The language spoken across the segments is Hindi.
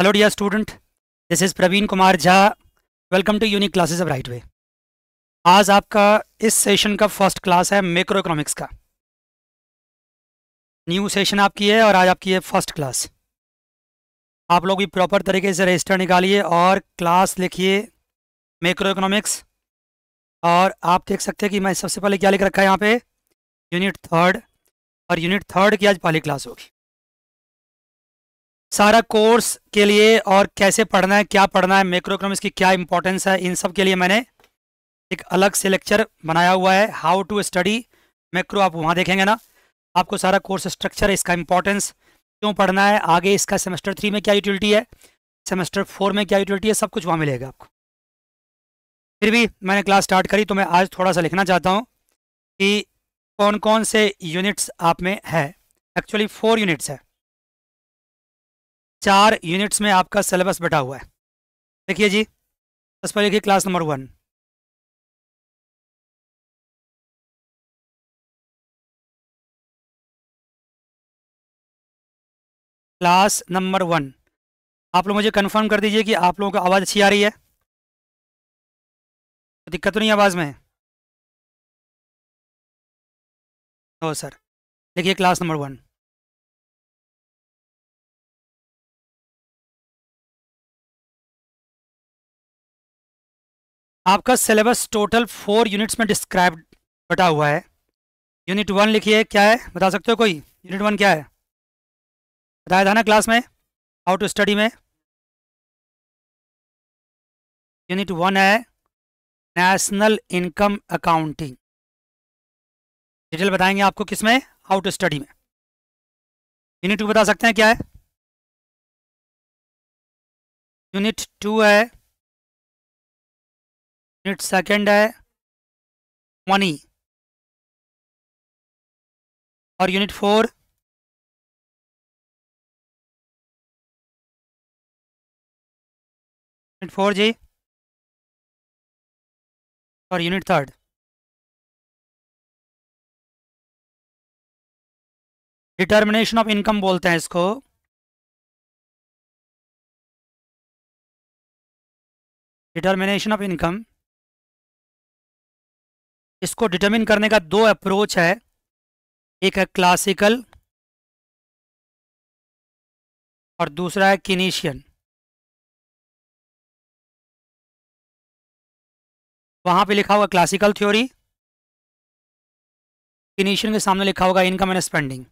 Hello dear student this is Praveen Kumar Jha welcome to unique classes of right way आज आपका इस सेशन का फर्स्ट क्लास है मैक्रो इकोनॉमिक्स का न्यू सेशन आपकी है और आज आपकी है फर्स्ट क्लास आप लोग भी प्रॉपर तरीके से रजिस्टर निकालिए और क्लास लिखिए मैक्रो इकोनॉमिक्स और आप देख सकते हैं कि मैं सबसे पहले क्या लिख रखा है यहाँ पे यूनिट थर्ड और यूनिट थर्ड की आज पहली क्लास होगी सारा कोर्स के लिए और कैसे पढ़ना है क्या पढ़ना है मेक्रो इकोनॉमिक्स की क्या इंपॉर्टेंस है इन सब के लिए मैंने एक अलग से लेक्चर बनाया हुआ है हाउ टू स्टडी मैक्रो आप वहाँ देखेंगे ना आपको सारा कोर्स स्ट्रक्चर इसका इंपॉर्टेंस क्यों पढ़ना है आगे इसका सेमेस्टर थ्री में क्या यूटिलिटी है सेमेस्टर फोर में क्या यूटिलिटी है सब कुछ वहाँ मिलेगा आपको फिर भी मैंने क्लास स्टार्ट करी तो मैं आज थोड़ा सा लिखना चाहता हूँ कि कौन कौन से यूनिट्स आप में है एक्चुअली फोर यूनिट्स है चार यूनिट्स में आपका सिलेबस बैठा हुआ है देखिए जी सबसे पहले देखिए class number one class number one आप लोग मुझे कंफर्म कर दीजिए कि आप लोगों को आवाज़ अच्छी आ रही है तो दिक्कत तो नहीं आवाज़ में नो सर देखिए क्लास नंबर वन आपका सिलेबस टोटल फोर यूनिट्स में डिस्क्राइब बटा हुआ है यूनिट वन लिखिए क्या है बता सकते हो कोई यूनिट वन क्या है बताया था ना क्लास में हाउ टू स्टडी में यूनिट वन है नेशनल इनकम अकाउंटिंग डिटेल बताएंगे आपको किसमें हाउ टू स्टडी में यूनिट टू बता सकते हैं क्या है यूनिट टू है यूनिट सेकंड है मनी और यूनिट फोर यूनिट फोर जी और unit third determination of income बोलते हैं इसको डिटर्मिनेशन ऑफ इनकम इसको डिटरमिन करने का दो अप्रोच है एक है क्लासिकल और दूसरा है किनीशियन वहां पे लिखा होगा क्लासिकल थ्योरी किनीशियन के सामने लिखा होगा इनकम एंड स्पेंडिंग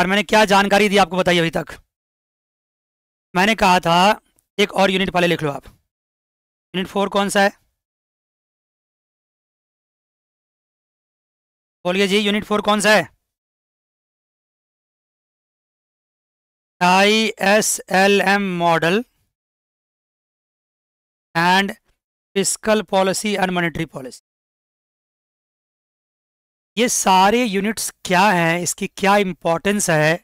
और मैंने क्या जानकारी दी आपको बताइए अभी तक मैंने कहा था एक और यूनिट पहले लिख लो आप यूनिट फोर कौन सा है बोलिए जी यूनिट फोर कौन सा है I S L M model and fiscal policy and monetary policy ये सारे यूनिट्स क्या हैं इसकी क्या इंपॉर्टेंस है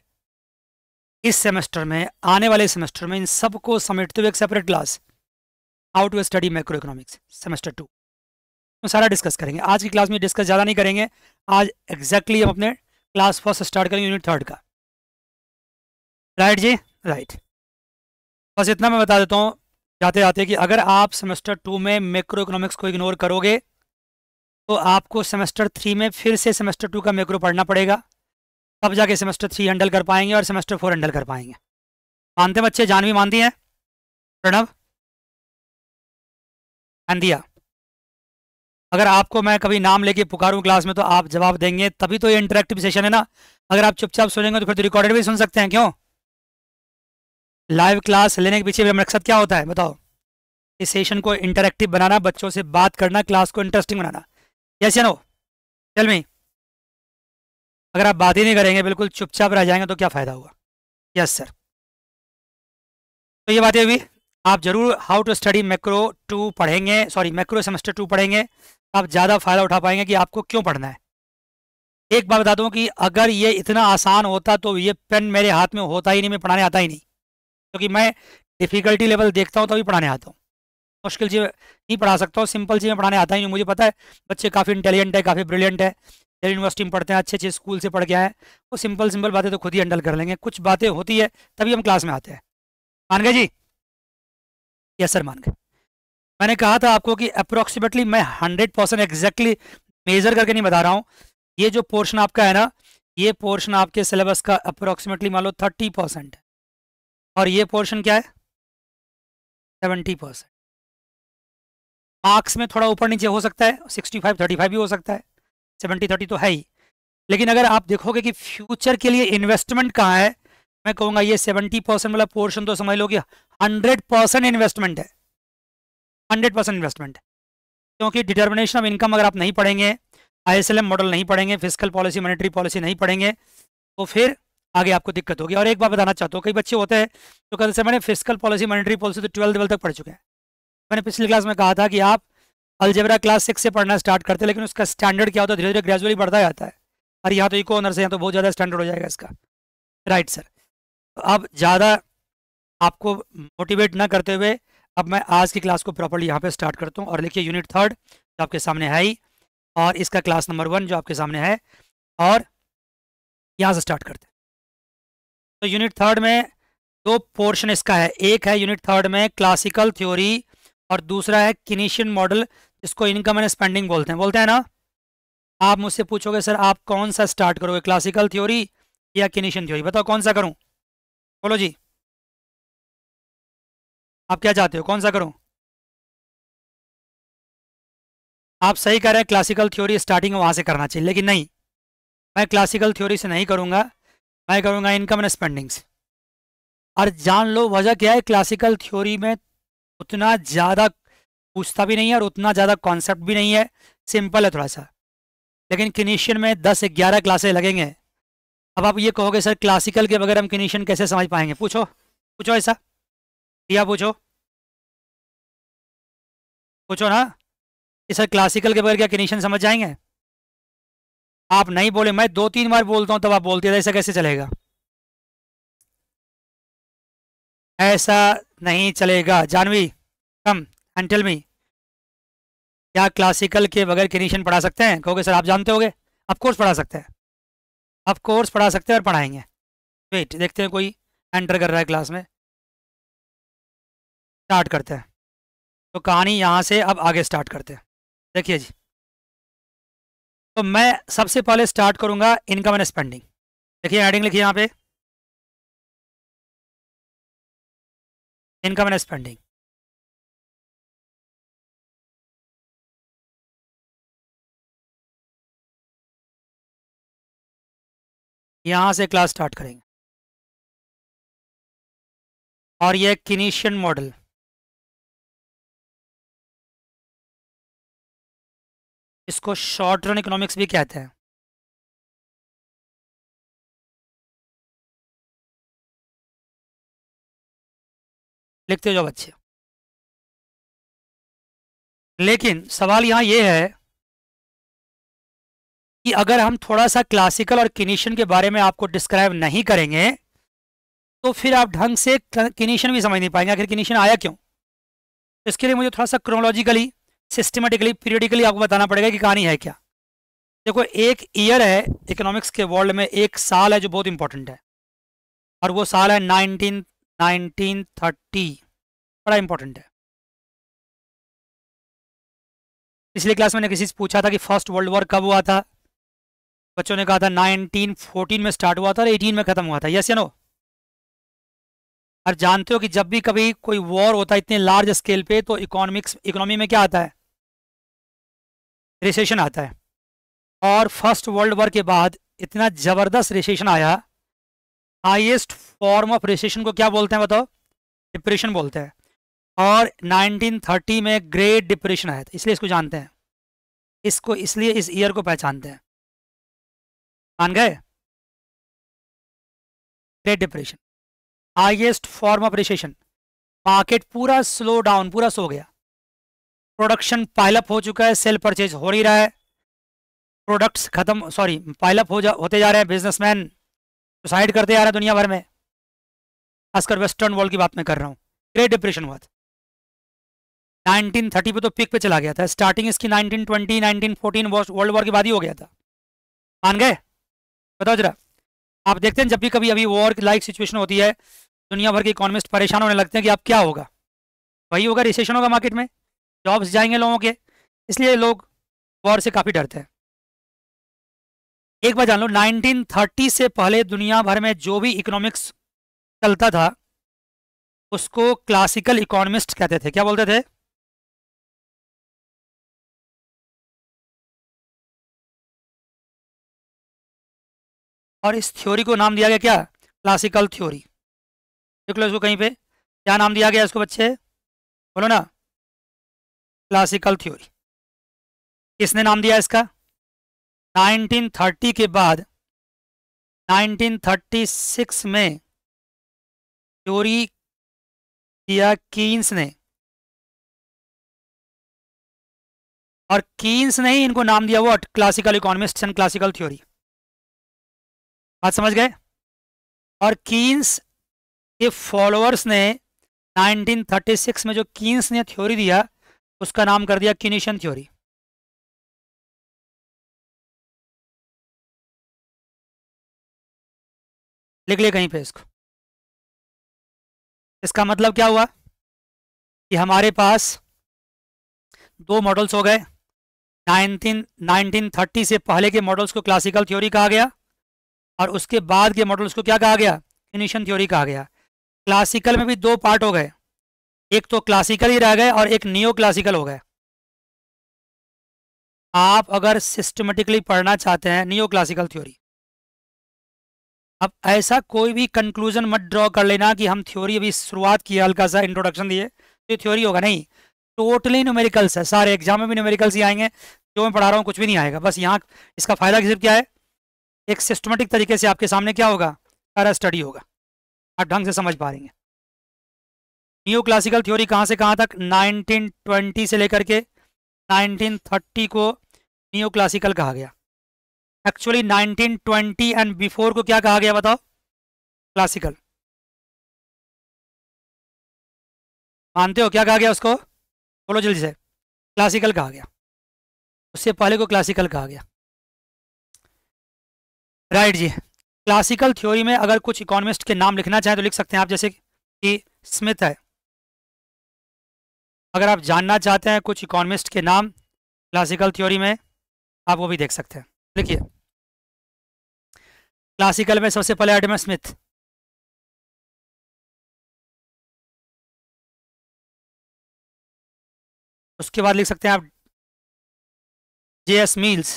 इस सेमेस्टर में आने वाले सेमेस्टर में इन सबको समेटते हुए एक separate class how to study microeconomics semester two तो सारा डिस्कस करेंगे आज की क्लास में डिस्कस ज़्यादा नहीं करेंगे आज एग्जैक्टली exactly हम अपने क्लास फर्स्ट स्टार्ट करेंगे यूनिट थर्ड का राइट जी राइट बस इतना मैं बता देता हूँ जाते जाते कि अगर आप सेमेस्टर टू में मेक्रो इकोनॉमिक्स को इग्नोर करोगे तो आपको सेमेस्टर थ्री में फिर से सेमेस्टर टू का मेक्रो पढ़ना पड़ेगा तब जाके सेमेस्टर थ्री हैंडल कर पाएंगे और सेमेस्टर फोर हैंडल कर पाएंगे मानते बच्चे जानवी मानती हैं प्रणव आंदिया अगर आपको मैं कभी नाम लेके पुकारूं क्लास में तो आप जवाब देंगे तभी तो ये इंटरेक्टिव सेशन है ना अगर आप चुपचाप सुनेंगे तो फिर तो रिकॉर्डेड भी सुन सकते हैं क्यों लाइव क्लास लेने के पीछे मकसद क्या होता है बताओ इस सेशन को इंटरेक्टिव बनाना बच्चों से बात करना क्लास को इंटरेस्टिंग बनाना यस या नो चल मी अगर आप बात ही नहीं करेंगे बिल्कुल चुपचाप रह जाएंगे तो क्या फ़ायदा हुआ यस सर तो ये बातें हुई आप जरूर how to study macro two पढ़ेंगे सॉरी मैक्रो सेमेस्टर टू पढ़ेंगे आप ज़्यादा फ़ायदा उठा पाएंगे कि आपको क्यों पढ़ना है एक बार बता दूं कि अगर ये इतना आसान होता तो ये पेन मेरे हाथ में होता ही नहीं मैं पढ़ाने आता ही नहीं क्योंकि तो मैं डिफ़िकल्टी लेवल देखता हूँ तभी तो पढ़ाने आता हूँ मुश्किल चीज़ें नहीं पढ़ा सकता हूँ सिंपल चीज़ें पढ़ाने आता ही नहीं मुझे पता है बच्चे काफ़ी इंटेलिजेंट है काफ़ी ब्रिलियंट है दिल्ली यूनिवर्सिटी में पढ़ते हैं अच्छे अच्छे स्कूल से पढ़ गया है वो सिंपल सिंपल बातें तो खुद ही हैंडल कर लेंगे कुछ बातें होती है तभी हम क्लास में आते हैं मान गए जी यस सर मान गए मैंने कहा था आपको कि अप्रोक्सीमेटली मैं हंड्रेड परसेंट एग्जैक्टली मेजर करके नहीं बता रहा हूँ ये जो पोर्शन आपका है ना ये पोर्शन आपके सिलेबस का अप्रोक्सीमेटली मान लो थर्टी परसेंट है और ये पोर्शन क्या है सेवेंटी परसेंट मार्क्स में थोड़ा ऊपर नीचे हो सकता है सिक्सटी फाइव थर्टी फाइव भी हो सकता है सेवेंटी थर्टी तो है ही लेकिन अगर आप देखोगे कि फ्यूचर के लिए इन्वेस्टमेंट कहाँ है मैं कहूँगा ये सेवेंटी परसेंट वाला पोर्शन तो समझ लो कि हंड्रेड परसेंट इन्वेस्टमेंट है हंड्रेड परसेंट इन्वेस्टमेंट है क्योंकि डिटर्मिनेशन ऑफ इनकम अगर आप नहीं पढ़ेंगे आई मॉडल नहीं पढ़ेंगे फिजिकल पॉलिसी मॉनिटरी पॉलिसी नहीं पढ़ेंगे तो फिर आगे आपको दिक्कत होगी और एक बार बताना चाहता हूँ कई बच्चे होते हैं तो कहते हैं मैंने फिजिकल पॉलिसी मॉनिटरी पॉलिसी तो ट्वेल्थ ट्वेल्थ तक पढ़ चुके हैं मैंने पिछली क्लास में कहा था कि आप अलजेबरा क्लास सिक्स से पढ़ना स्टार्ट करते हैं लेकिन उसका स्टैंडर्ड क्या होता है धीरे धीरे ग्रेजुअली बढ़ता जाता है और यहाँ तो इको ऑनर्स है यहाँ तो बहुत ज़्यादा स्टैंडर्ड हो जाएगा इसका राइट सर अब ज़्यादा आपको मोटिवेट ना करते हुए अब मैं आज की क्लास को प्रॉपरली यहाँ पे स्टार्ट करता हूँ और लिखिए यूनिट थर्ड जो आपके सामने है ही और इसका क्लास नंबर वन जो आपके सामने है और यहाँ से स्टार्ट करते हैं तो यूनिट थर्ड में दो पोर्शन इसका है एक है यूनिट थर्ड में क्लासिकल थ्योरी और दूसरा है किनेशियन मॉडल जिसको इनकम एंड स्पेंडिंग बोलते हैं बोलते हैं ना आप मुझसे पूछोगे सर आप कौन सा स्टार्ट करोगे क्लासिकल थ्योरी या किनेशियन थ्योरी बताओ कौन सा करूं बोलो जी आप क्या चाहते हो कौन सा करूं आप सही कह रहे हैं क्लासिकल थ्योरी स्टार्टिंग वहां से करना चाहिए लेकिन नहीं मैं क्लासिकल थ्योरी से नहीं करूंगा मैं करूंगा इनकम एंड स्पेंडिंग से और जान लो वजह क्या है क्लासिकल थ्योरी में उतना ज़्यादा पूछता भी नहीं है और उतना ज़्यादा कॉन्सेप्ट भी नहीं है सिंपल है थोड़ा सा लेकिन किनेशियन में दस ग्यारह क्लासे लगेंगे अब आप ये कहोगे सर क्लासिकल के बगैर हम किनेशियन कैसे समझ पाएंगे पूछो पूछो ऐसा या पूछो पूछो ना कि सर क्लासिकल के बगैर क्या किनेशियन समझ जाएंगे आप नहीं बोले मैं दो तीन बार बोलता हूँ तब आप बोलते ऐसा कैसे चलेगा ऐसा नहीं चलेगा जानवी कम एंटल मी क्या क्लासिकल के बगैर क्रिएशन पढ़ा सकते हैं कहोगे सर आप जानते होगे कोर्स पढ़ा सकते हैं आप कोर्स पढ़ा सकते हैं और पढ़ाएंगे वेट देखते हैं कोई एंटर कर रहा है क्लास में स्टार्ट करते हैं तो कहानी यहाँ से अब आगे स्टार्ट करते हैं देखिए जी तो मैं सबसे पहले स्टार्ट करूँगा इनकम एंड स्पेंडिंग देखिए एडिंग लिखिए यहाँ पे इनकम एंड स्पेंडिंग यहां से क्लास स्टार्ट करेंगे और यह किनिशियन मॉडल इसको शॉर्ट रन इकोनॉमिक्स भी कहते हैं हो जाओ बच्चे लेकिन सवाल यहां यह है कि अगर हम थोड़ा सा क्लासिकल और किनिशन के बारे में आपको डिस्क्राइब नहीं करेंगे तो फिर आप ढंग से किनिशन भी समझ नहीं पाएंगे आखिर किनिशन आया क्यों इसके लिए मुझे थोड़ा सा क्रोनोलॉजिकली सिस्टमेटिकली पीरियडिकली आपको बताना पड़ेगा कि कहानी है क्या देखो एक ईयर है इकोनॉमिक्स के वर्ल्ड में एक साल है जो बहुत इंपॉर्टेंट है और वो साल है नाइनटीन नाइनटीन थर्टी बड़ा इंपॉर्टेंट है पिछले क्लास मैंने किसी से पूछा था कि फर्स्ट वर्ल्ड वॉर कब हुआ था बच्चों ने कहा था 1914 में स्टार्ट हुआ था और 18 में ख़त्म हुआ था यस या नो और जानते हो कि जब भी कभी कोई वॉर होता है इतने लार्ज स्केल पे तो इकोनॉमिक्स इकोनॉमी में क्या आता है रिसेशन आता है और फर्स्ट वर्ल्ड वॉर के बाद इतना ज़बरदस्त रिसेशन आया हाइएस्ट फॉर्म ऑफ रिसेशन को क्या बोलते हैं बताओ डिप्रेशन बोलते हैं और 1930 में ग्रेट डिप्रेशन आया था इसलिए इसको जानते हैं इसको इसलिए इस ईयर को पहचानते हैं मान गए Great Depression highest form of recession market पूरा स्लो डाउन पूरा सो गया प्रोडक्शन पाइलअप हो चुका है सेल परचेज हो नहीं रहा है प्रोडक्ट्स खत्म सॉरी पाइलअप हो जा होते जा रहे हैं बिजनेसमैन सुसाइड करते जा रहे हैं दुनिया भर में खासकर वेस्टर्न वर्ल्ड की बात मैं कर रहा हूँ ग्रेट डिप्रेशन हुआ था 1930 पे तो पिक पे चला गया था स्टार्टिंग इसकी 1920 1914 वर्ल्ड वॉर के बाद ही हो गया था मान गए बताओ जरा आप देखते हैं जब भी कभी अभी वॉर लाइक सिचुएशन होती है दुनिया भर के इकोनॉमिस्ट परेशान होने लगते हैं कि अब क्या होगा वही होगा रिसेशन होगा मार्केट में जॉब्स जाएंगे लोगों के इसलिए लोग वॉर से काफ़ी डरते हैं एक बार जान लो नाइनटीन से पहले दुनिया भर में जो भी इकोनॉमिक्स चलता था उसको क्लासिकल इकोनॉमिस्ट कहते थे क्या बोलते थे और इस थ्योरी को नाम दिया गया क्या क्लासिकल थ्योरी देख लो इसको कहीं पे क्या नाम दिया गया इसको बच्चे बोलो ना क्लासिकल थ्योरी किसने नाम दिया इसका 1930 के बाद 1936 में थ्योरी दिया कीन्स ने और कीन्स ने ही इनको नाम दिया वो classical economist and classical theory बात समझ गए और कीन्स के फॉलोअर्स ने 1936 में जो कीन्स ने थ्योरी दिया उसका नाम कर दिया किनिशन थ्योरी लिख ले कहीं पे इसको इसका मतलब क्या हुआ कि हमारे पास दो मॉडल्स हो गए 19 1930 से पहले के मॉडल्स को क्लासिकल थ्योरी कहा गया और उसके बाद के मॉडल्स को क्या कहा गया इनिशियन थ्योरी कहा गया क्लासिकल में भी दो पार्ट हो गए एक तो क्लासिकल ही रह गए और एक नियो क्लासिकल हो गए आप अगर सिस्टमेटिकली पढ़ना चाहते हैं नियो क्लासिकल थ्योरी अब ऐसा कोई भी कंक्लूजन मत ड्रॉ कर लेना कि हम थ्योरी अभी शुरुआत की हल्का सा इंट्रोडक्शन दिए तो थ्योरी होगा नहीं टोटली न्यूमेरिकल्स है सारे एग्जाम में भी न्यूमेरिकल्स ही आएंगे जो मैं पढ़ा रहा हूँ कुछ भी नहीं आएगा बस यहाँ इसका फायदा सिर्फ क्या है एक सिस्टमेटिक तरीके से आपके सामने क्या होगा सारा स्टडी होगा आप ढंग से समझ पा रहेंगे न्यू क्लासिकल थ्योरी कहाँ से कहाँ तक 1920 से लेकर के 1930 को न्यू क्लासिकल कहा गया एक्चुअली 1920 एंड बिफोर को क्या कहा गया बताओ क्लासिकल मानते हो क्या कहा गया उसको बोलो जल्दी से क्लासिकल कहा गया उससे पहले को क्लासिकल कहा गया राइट जी क्लासिकल थ्योरी में अगर कुछ इकोनॉमिस्ट के नाम लिखना चाहें तो लिख सकते हैं आप जैसे कि स्मिथ है अगर आप जानना चाहते हैं कुछ इकोनॉमिस्ट के नाम क्लासिकल थ्योरी में आप वो भी देख सकते हैं देखिए क्लासिकल में सबसे पहले एडम स्मिथ उसके बाद लिख सकते हैं आप J S Mills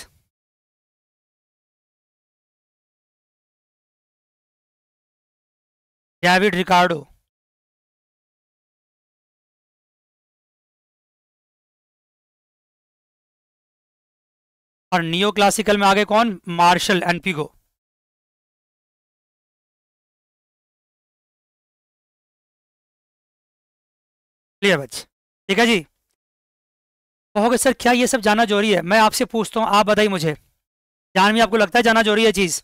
David Ricardo और नियो क्लासिकल में आगे कौन मार्शल एनपीगो क्लियर बच्चे ठीक है जी कहोगे सर क्या ये सब जाना जरूरी है मैं आपसे पूछता हूँ आप बताइए मुझे जानवी आपको लगता है जाना जरूरी है चीज़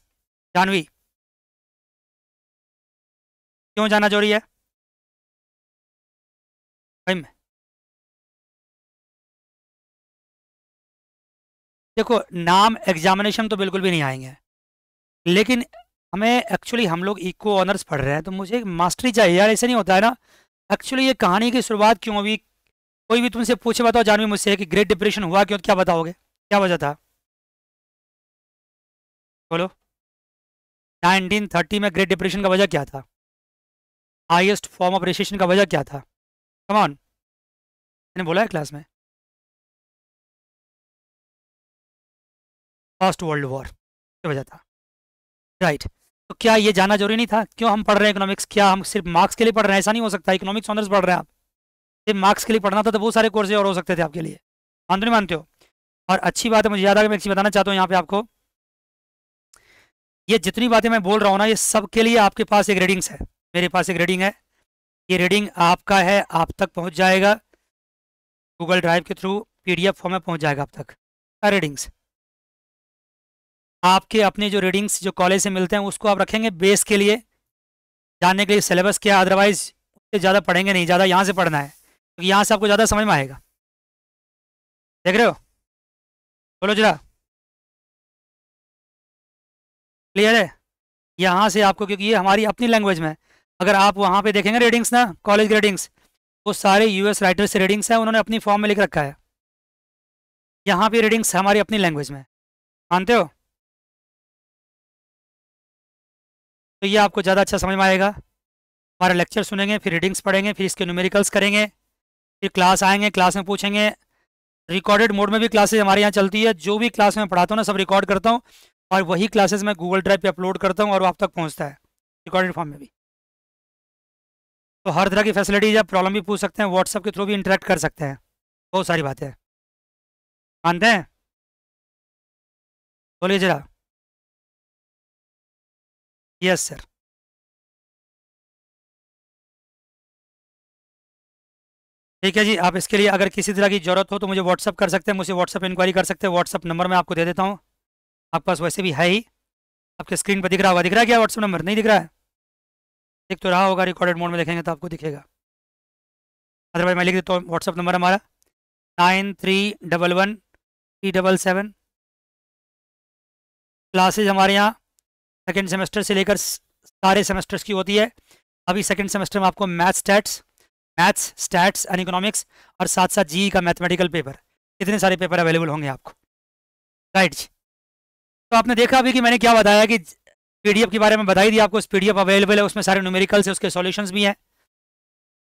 जानवी क्यों जाना जरूरी है देखो नाम एग्जामिनेशन तो बिल्कुल भी नहीं आएंगे लेकिन हमें एक्चुअली हम लोग इको ऑनर्स पढ़ रहे हैं तो मुझे मास्टरी चाहिए यार ऐसे नहीं होता है ना एक्चुअली ये कहानी की शुरुआत क्यों हुई कोई भी तुमसे पूछे बताओ जानवी मुझसे कि ग्रेट डिप्रेशन हुआ क्यों क्या बताओगे क्या वजह था बोलो 1930 में ग्रेट डिप्रेशन का वजह क्या था हाईएस्ट फॉर्म ऑफ रजिस्ट्रेशन का वजह क्या था कमॉन मैंने बोला है क्लास में फर्स्ट वर्ल्ड वॉर की वजह था राइट right. तो क्या ये जाना जरूरी नहीं था क्यों हम पढ़ रहे हैं इकोनॉमिक्स क्या हम सिर्फ मार्क्स के लिए पढ़ रहे हैं ऐसा नहीं हो सकता इकोनॉमिक्स ऑनर्स पढ़ रहे हैं आप सिर्फ मार्क्स के लिए पढ़ना था तो बहुत सारे कोर्सेज और हो सकते थे आपके लिए मानते नहीं मानते हो और अच्छी बात है मुझे याद आगे मैं एक चीज़ बताना चाहता हूँ यहाँ पे आपको ये जितनी बातें मैं बोल रहा हूँ ना ये सब के लिए आपके पास एक रेडिंग्स है मेरे पास एक रीडिंग है ये रीडिंग आपका है आप तक पहुंच जाएगा गूगल ड्राइव के थ्रू पीडीएफ फॉर्म में पहुंच जाएगा आप तक रीडिंग्स आपके अपने जो रीडिंग्स जो कॉलेज से मिलते हैं उसको आप रखेंगे बेस के लिए जानने के लिए सिलेबस क्या अदरवाइज उससे ज़्यादा पढ़ेंगे नहीं ज़्यादा यहाँ से पढ़ना है क्योंकि तो यहाँ से आपको ज़्यादा समझ में आएगा देख रहे हो बोलो जरा क्लियर है यहाँ से आपको क्योंकि ये हमारी अपनी लैंग्वेज में है अगर आप वहाँ पे देखेंगे रीडिंग्स ना कॉलेज रीडिंग्स वो सारे यूएस राइटर्स रीडिंग्स हैं उन्होंने अपनी फॉर्म में लिख रखा है यहाँ पे रीडिंग्स हमारी अपनी लैंग्वेज में मानते हो तो ये आपको ज़्यादा अच्छा समझ में आएगा हमारा लेक्चर सुनेंगे फिर रीडिंग्स पढ़ेंगे फिर इसके न्यूमेरिकल्स करेंगे फिर क्लास आएंगे क्लास में पूछेंगे रिकॉर्डेड मोड में भी क्लासेज हमारे यहाँ चलती है जो भी क्लास में पढ़ाता हूँ ना सब रिकॉर्ड करता हूँ और वही क्लासेज मैं गूगल ड्राइव पर अपलोड करता हूँ और आप तक पहुँचता है रिकॉर्डेड फॉर्म में भी तो हर तरह की फैसिलिटीज आप प्रॉब्लम भी पूछ सकते हैं व्हाट्सएप के थ्रू भी इंटरेक्ट कर सकते हैं बहुत सारी बातें मानते हैं बोलिए जरा यस सर ठीक है जी आप इसके लिए अगर किसी तरह की ज़रूरत हो तो मुझे व्हाट्सअप कर सकते हैं मुझे व्हाट्सअप इंक्वायरी कर सकते हैं व्हाट्सअप नंबर मैं आपको दे देता हूँ आपके पास वैसे भी है ही आपके स्क्रीन पर दिख रहा होगा दिख रहा है क्या व्हाट्सअप नंबर नहीं दिख रहा है एक तो रहा होगा रिकॉर्डेड मोड में देखेंगे तो आपको दिखेगा अदरवाइज मैं लिख देता हूँ व्हाट्सअप नंबर हमारा nine three double one three double seven classes हमारे यहाँ सेकेंड सेमेस्टर से लेकर सारे सेमेस्टर्स की होती है अभी सेकेंड सेमेस्टर में आपको math stats maths stats and economics और साथ साथ जी का मैथमेटिकल पेपर इतने सारे पेपर अवेलेबल होंगे आपको राइट जी तो आपने देखा अभी कि मैंने क्या बताया कि पीडीएफ के बारे में बताई दी आपको पीडीएफ अवेलेबल है उसमें सारे न्यूमेरिकल्स है उसके सॉल्यूशंस भी हैं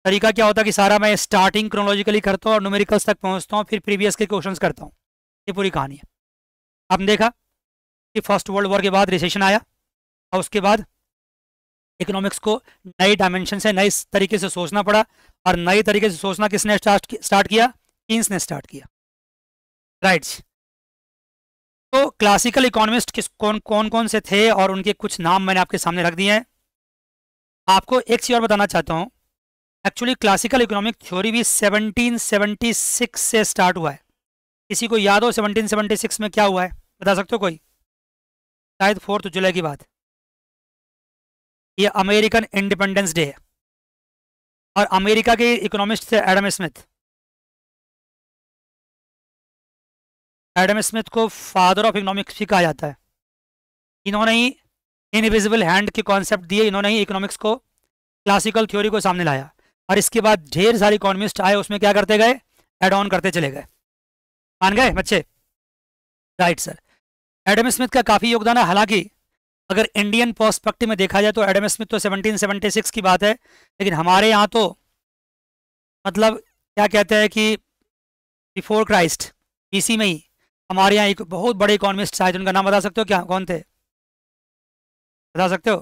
तरीका क्या होता है कि सारा मैं स्टार्टिंग क्रोनोलॉजिकली करता हूँ और न्यूमेरिकल्स तक पहुँचता हूँ फिर प्रीवियस के क्वेश्चन करता हूँ ये पूरी कहानी है आपने देखा कि फर्स्ट वर्ल्ड वॉर के बाद रिसेशन आया और उसके बाद इकोनॉमिक्स को नए डायमेंशन से नए तरीके से सोचना पड़ा और नए तरीके से सोचना किसने स्टार्ट किया कीन्स ने स्टार्ट किया राइट तो क्लासिकल इकोनॉमिस्ट किस कौन कौन कौन से थे और उनके कुछ नाम मैंने आपके सामने रख दिए हैं आपको एक चीज़ और बताना चाहता हूँ एक्चुअली क्लासिकल इकोनॉमिक थ्योरी भी 1776 से स्टार्ट हुआ है किसी को याद हो 1776 में क्या हुआ है बता सकते हो कोई शायद फोर्थ जुलाई की बात ये अमेरिकन इंडिपेंडेंस डे है और अमेरिका के इकोनॉमिस्ट थे एडम स्मिथ एडम स्मिथ को फादर ऑफ इकोनॉमिक्स भी कहा जाता है इन्होंने ही इनविजिबल हैंड के कॉन्सेप्ट दिए इन्होंने ही इकोनॉमिक्स को क्लासिकल थ्योरी को सामने लाया और इसके बाद ढेर सारे इकोनॉमिस्ट आए उसमें क्या करते गए एड ऑन करते चले गए मान गए बच्चे राइट सर एडम स्मिथ का काफ़ी योगदान है हालांकि अगर इंडियन पर्सपेक्टिव में देखा जाए तो एडम स्मिथ तो 1776 की बात है लेकिन हमारे यहाँ तो मतलब क्या कहते हैं कि बिफोर क्राइस्ट इसी में ही हमारे यहाँ एक बहुत बड़े इकोनॉमिस्ट आए थे उनका नाम बता सकते हो क्या कौन थे बता सकते हो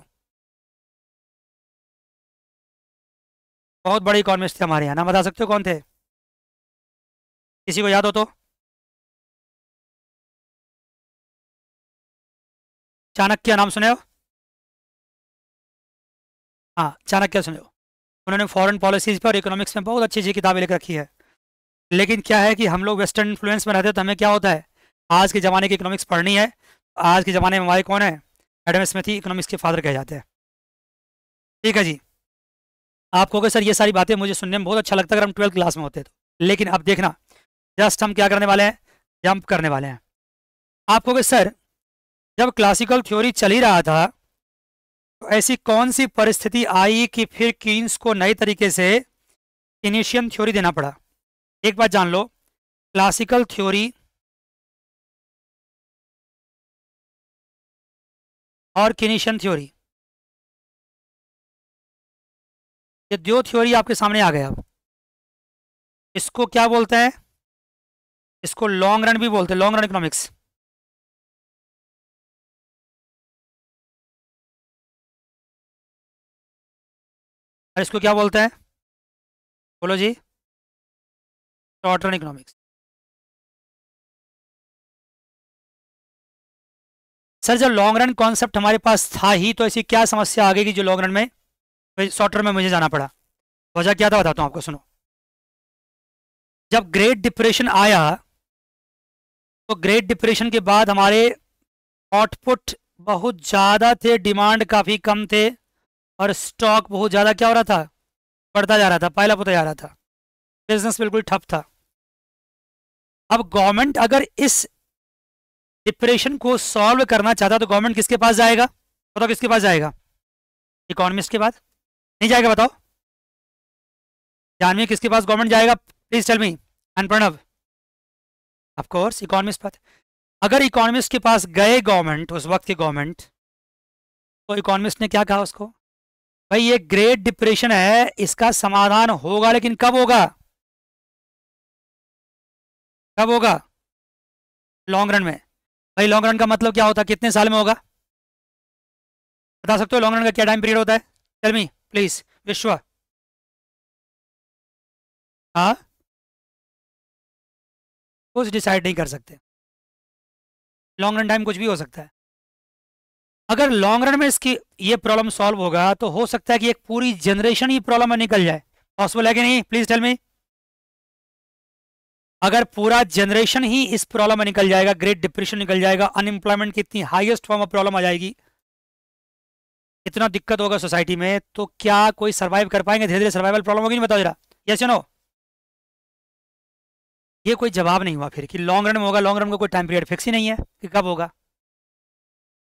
बहुत बड़े इकोनॉमिस्ट थे हमारे यहाँ नाम बता सकते हो कौन थे किसी को याद हो तो चाणक्य नाम सुने हो हाँ चाणक्य सुने हो उन्होंने फॉरेन पॉलिसीज़ पर इकोनॉमिक्स में बहुत अच्छी अच्छी किताबें लिख रखी है लेकिन क्या है कि हम लोग वेस्टर्न इन्फ्लुएंस में रहते हैं तो हमें क्या होता है आज के ज़माने की इकोनॉमिक्स पढ़नी है आज के ज़माने में हमारे कौन है एडम स्मिथ ही इकोनॉमिक्स के फादर कहे जाते हैं ठीक है जी आप कहोगे सर ये सारी बातें मुझे सुनने में बहुत अच्छा लगता है अगर हम ट्वेल्थ क्लास में होते तो लेकिन अब देखना जस्ट हम क्या करने वाले हैं जंप करने वाले हैं आप कहोगे सर जब क्लासिकल थ्योरी चल ही रहा था तो ऐसी कौन सी परिस्थिति आई कि फिर कीन्स को नए तरीके से इनिशियम थ्योरी देना पड़ा एक बात जान लो क्लासिकल थ्योरी और किनिशन थ्योरी ये दो थ्योरी आपके सामने आ गया अब इसको क्या बोलते हैं इसको लॉन्ग रन भी बोलते हैं लॉन्ग रन इकोनॉमिक्स और इसको क्या बोलते हैं बोलो जी शॉर्ट रन इकोनॉमिक्स सर जब लॉन्ग रन कॉन्सेप्ट हमारे पास था ही तो ऐसी क्या समस्या आ गई कि जो लॉन्ग रन में शॉर्ट रन में मुझे जाना पड़ा वजह क्या था बताता हूँ आपको सुनो जब ग्रेट डिप्रेशन आया तो ग्रेट डिप्रेशन के बाद हमारे आउटपुट बहुत ज़्यादा थे डिमांड काफ़ी कम थे और स्टॉक बहुत ज़्यादा क्या हो रहा था बढ़ता जा रहा था पायला पोता जा रहा था बिजनेस बिल्कुल ठप था अब गवर्नमेंट अगर इस डिप्रेशन को सॉल्व करना चाहता तो गवर्नमेंट किसके पास जाएगा बताओ किसके पास जाएगा इकोनॉमिस्ट के पास नहीं जाएगा बताओ जानवी किसके पास गवर्नमेंट जाएगा प्लीज टेल मी अनप्रणव ऑफकोर्स इकोनॉमिस्ट पास अगर इकोनॉमिस्ट के पास गए गवर्नमेंट उस वक्त के गवर्नमेंट तो इकोनॉमिस्ट ने क्या कहा उसको भाई ये ग्रेट डिप्रेशन है इसका समाधान होगा लेकिन कब होगा कब होगा लॉन्ग रन में भाई लॉन्ग रन का मतलब क्या होता है कितने साल में होगा बता सकते हो लॉन्ग रन का क्या टाइम पीरियड होता है मी प्लीज विश्व हाँ कुछ डिसाइड नहीं कर सकते लॉन्ग रन टाइम कुछ भी हो सकता है अगर लॉन्ग रन में इसकी ये प्रॉब्लम सॉल्व होगा तो हो सकता है कि एक पूरी जनरेशन ही प्रॉब्लम में निकल जाए पॉसिबल है कि नहीं प्लीज टेल मी अगर पूरा जनरेशन ही इस प्रॉब्लम में निकल जाएगा ग्रेट डिप्रेशन निकल जाएगा अनएम्प्लॉयमेंट की इतनी हाईएस्ट फॉर्म ऑफ प्रॉब्लम आ जाएगी इतना दिक्कत होगा सोसाइटी में तो क्या कोई सर्वाइव कर पाएंगे धीरे धीरे सर्वाइवल प्रॉब्लम होगी नहीं बताओ जरा यस सुनो ये कोई जवाब नहीं हुआ फिर कि लॉन्ग रन में होगा लॉन्ग रन का कोई टाइम पीरियड फिक्स ही नहीं है कि कब होगा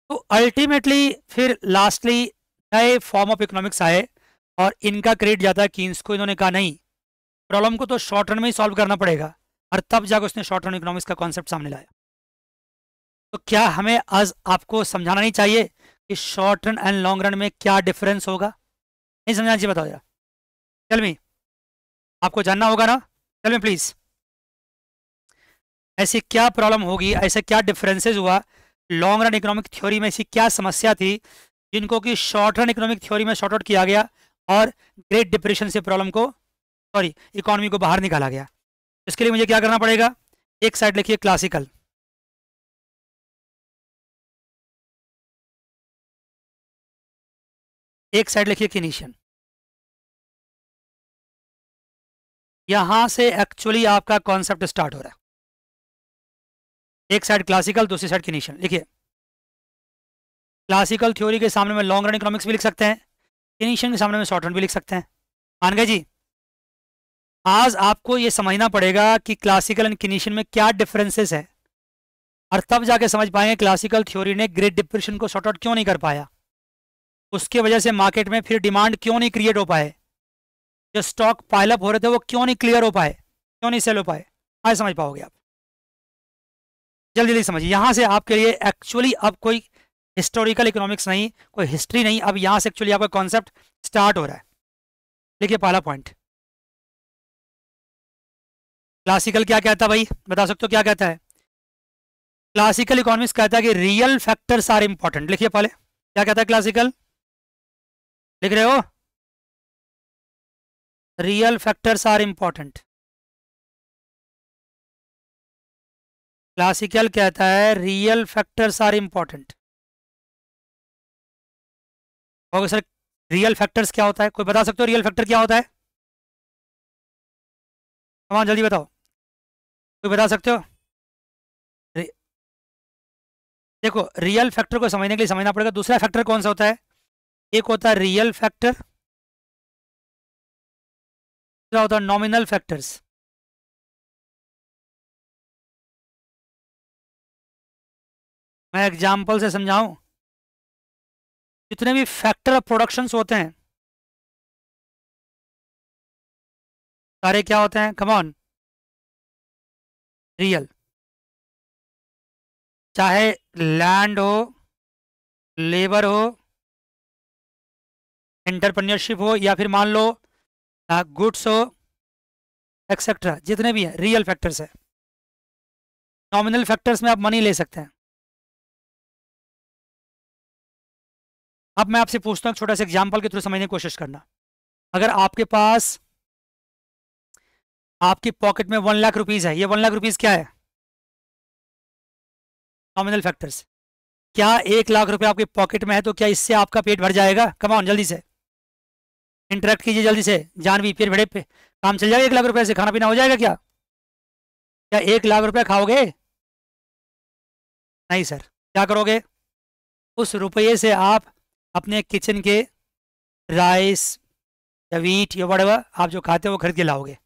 तो अल्टीमेटली फिर लास्टली नए फॉर्म ऑफ इकोनॉमिक्स आए और इनका क्रेडिट जाता है कि इसको इन्होंने कहा नहीं प्रॉब्लम को तो शॉर्ट रन में ही सॉल्व करना पड़ेगा और तब जाकर उसने शॉर्ट रन इकोनॉमिक्स का कॉन्सेप्ट सामने लाया तो क्या हमें आज आपको समझाना नहीं चाहिए कि short run and long run में क्या डिफरेंस होगा नहीं समझाना चाहिए बताओ चल मी आपको जानना होगा ना चल मी प्लीज़ ऐसी क्या प्रॉब्लम होगी ऐसे क्या डिफरेंसेज हुआ लॉन्ग रन इकोनॉमिक थ्योरी में ऐसी क्या समस्या थी जिनको कि शॉर्ट रन इकोनॉमिक थ्योरी में शॉर्ट आउट किया गया और ग्रेट डिप्रेशन से प्रॉब्लम को सॉरी इकोनॉमी को बाहर निकाला गया इसके लिए मुझे क्या करना पड़ेगा एक साइड लिखिए क्लासिकल एक साइड लिखिए किनिशियन यहां से एक्चुअली आपका कॉन्सेप्ट स्टार्ट हो रहा है एक साइड क्लासिकल दूसरी साइड किनिशियन लिखिए क्लासिकल थ्योरी के सामने में लॉन्ग रन इकोनॉमिक्स भी लिख सकते हैं किनिशियन के सामने में शॉर्ट रन भी लिख सकते हैं मान गए जी आज आपको ये समझना पड़ेगा कि क्लासिकल एंड किनिशन में क्या डिफरेंसेस है और तब जाके समझ पाएंगे क्लासिकल थ्योरी ने ग्रेट डिप्रेशन को शॉर्ट आउट क्यों नहीं कर पाया उसके वजह से मार्केट में फिर डिमांड क्यों नहीं क्रिएट हो पाए जो स्टॉक पाइलअप हो रहे थे वो क्यों नहीं क्लियर हो पाए क्यों नहीं सेल हो पाए आज समझ पाओगे आप जल्दी जल्दी समझिए यहाँ से आपके लिए एक्चुअली अब कोई हिस्टोरिकल इकोनॉमिक्स नहीं कोई हिस्ट्री नहीं अब यहाँ से एक्चुअली आपका कॉन्सेप्ट स्टार्ट हो रहा है देखिए पहला पॉइंट क्लासिकल क्या कहता है भाई बता सकते हो क्या कहता है क्लासिकल इकोनॉमिक्स कहता है कि रियल फैक्टर्स आर इंपॉर्टेंट लिखिए पहले क्या कहता है क्लासिकल लिख रहे हो real factors are important classical कहता है real factors are important okay sir real factors क्या होता है कोई बता सकते हो रियल फैक्टर क्या होता है जल्दी बताओ कोई बता सकते हो देखो रियल फैक्टर को समझने के लिए समझना पड़ेगा दूसरा फैक्टर कौन सा होता है एक होता है रियल फैक्टर दूसरा होता है नॉमिनल फैक्टर्स मैं एग्जाम्पल से समझाऊं जितने भी फैक्टर ऑफ प्रोडक्शंस होते हैं सारे क्या होते हैं कमॉन रियल चाहे लैंड हो लेबर हो एंटरप्रेन्योरशिप हो या फिर मान लो गुड्स हो एक्सेट्रा जितने भी हैं रियल फैक्टर्स है नॉमिनल फैक्टर्स में आप मनी ले सकते हैं अब मैं आपसे पूछता हूँ छोटा सा एग्जाम्पल के थ्रू समझने की कोशिश करना अगर आपके पास आपकी पॉकेट में वन लाख रुपीज है ये वन लाख रुपीज क्या है नॉमिनल फैक्टर्स क्या एक लाख रुपए आपके पॉकेट में है तो क्या इससे आपका पेट भर जाएगा कमाओन जल्दी से इंटरेक्ट कीजिए जल्दी से जानवी पेट भरे पे काम चल जाएगा एक लाख रुपए से खाना पीना हो जाएगा क्या क्या एक लाख रुपए खाओगे नहीं सर क्या करोगे उस रुपये से आप अपने किचन के राइस या वीट या वड़वा आप जो खाते हो वो खरीद के लाओगे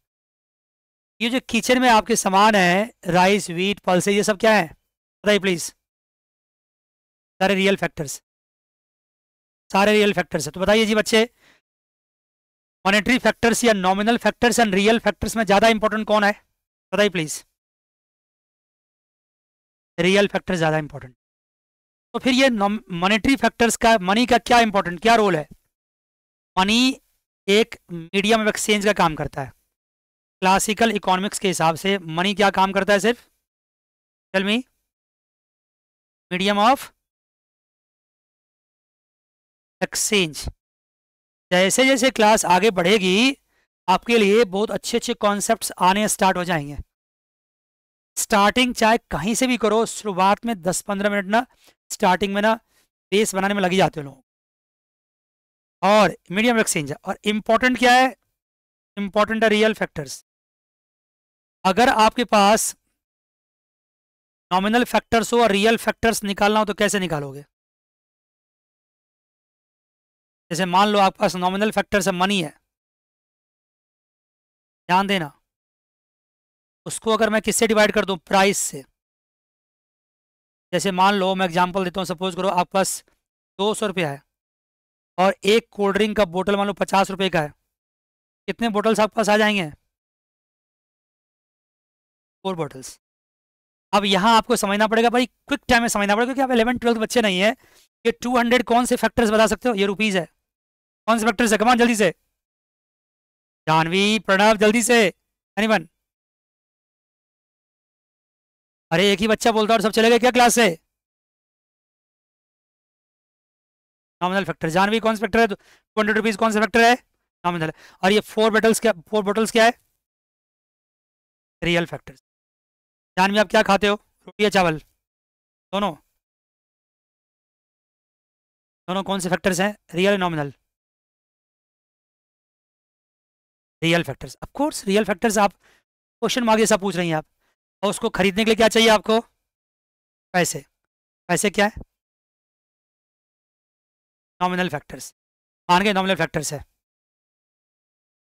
ये जो किचन में आपके सामान है राइस व्हीट पल्से ये सब क्या है बताइए प्लीज़ सारे रियल फैक्टर्स सारे रियल फैक्टर्स है तो बताइए जी बच्चे मॉनेटरी फैक्टर्स या nominal factors and real factors में ज़्यादा इंपॉर्टेंट कौन है बताइए प्लीज़ रियल फैक्टर ज़्यादा इंपॉर्टेंट तो फिर ये मॉनेटरी फैक्टर्स का मनी का क्या इंपॉर्टेंट क्या रोल है मनी एक मीडियम ऑफ एक्सचेंज का काम करता है क्लासिकल इकोनॉमिक्स के हिसाब से मनी क्या काम करता है सिर्फ tell me medium of exchange जैसे जैसे क्लास आगे बढ़ेगी आपके लिए बहुत अच्छे अच्छे कॉन्सेप्ट आने स्टार्ट हो जाएंगे स्टार्टिंग चाहे कहीं से भी करो शुरुआत में दस पंद्रह मिनट ना स्टार्टिंग में ना बेस बनाने में लगी जाते लोग और मीडियम एक्सचेंज और इम्पोर्टेंट क्या है इम्पोर्टेंट है रियल फैक्टर्स अगर आपके पास नॉमिनल फैक्टर्स हो और रियल फैक्टर्स निकालना हो तो कैसे निकालोगे जैसे मान लो आपके पास नॉमिनल फैक्टर से मनी है ध्यान देना उसको अगर मैं किससे डिवाइड कर दूं प्राइस से जैसे मान लो मैं एग्जांपल देता हूँ सपोज करो आपके पास दो सौ रुपया है और एक कोल्ड ड्रिंक का बोतल मान लो पचास रुपये का है कितने बोटल्स आपके पास आ जाएंगे फोर बॉटल्स अब यहाँ आपको समझना पड़ेगा भाई क्विक टाइम में समझना पड़ेगा क्योंकि आप इलेवन ट्वेल्थ बच्चे नहीं है ये टू हंड्रेड कौन से फैक्टर्स बता सकते हो ये रुपीज है कौन से फैक्टर्स है कमान जल्दी से जानवी प्रणव जल्दी से एनीवन अरे एक ही बच्चा बोलता और सब चले गए क्या क्लास से नॉमिनल फैक्टर जानवी कौन से फैक्टर है टू हंड्रेड रुपीज़ कौन से फैक्टर है नॉमिनल और ये फोर बॉटल्स क्या फोर बॉटल्स क्या है रियल फैक्टर्स जानवी आप क्या खाते हो रोटी या चावल दोनों दोनों कौन से फैक्टर्स हैं real nominal real factors of course real factors आप क्वेश्चन मार्ग जैसा पूछ रही हैं आप और उसको खरीदने के लिए क्या चाहिए आपको पैसे पैसे क्या है नॉमिनल फैक्टर्स मान गए नॉमिनल फैक्टर्स है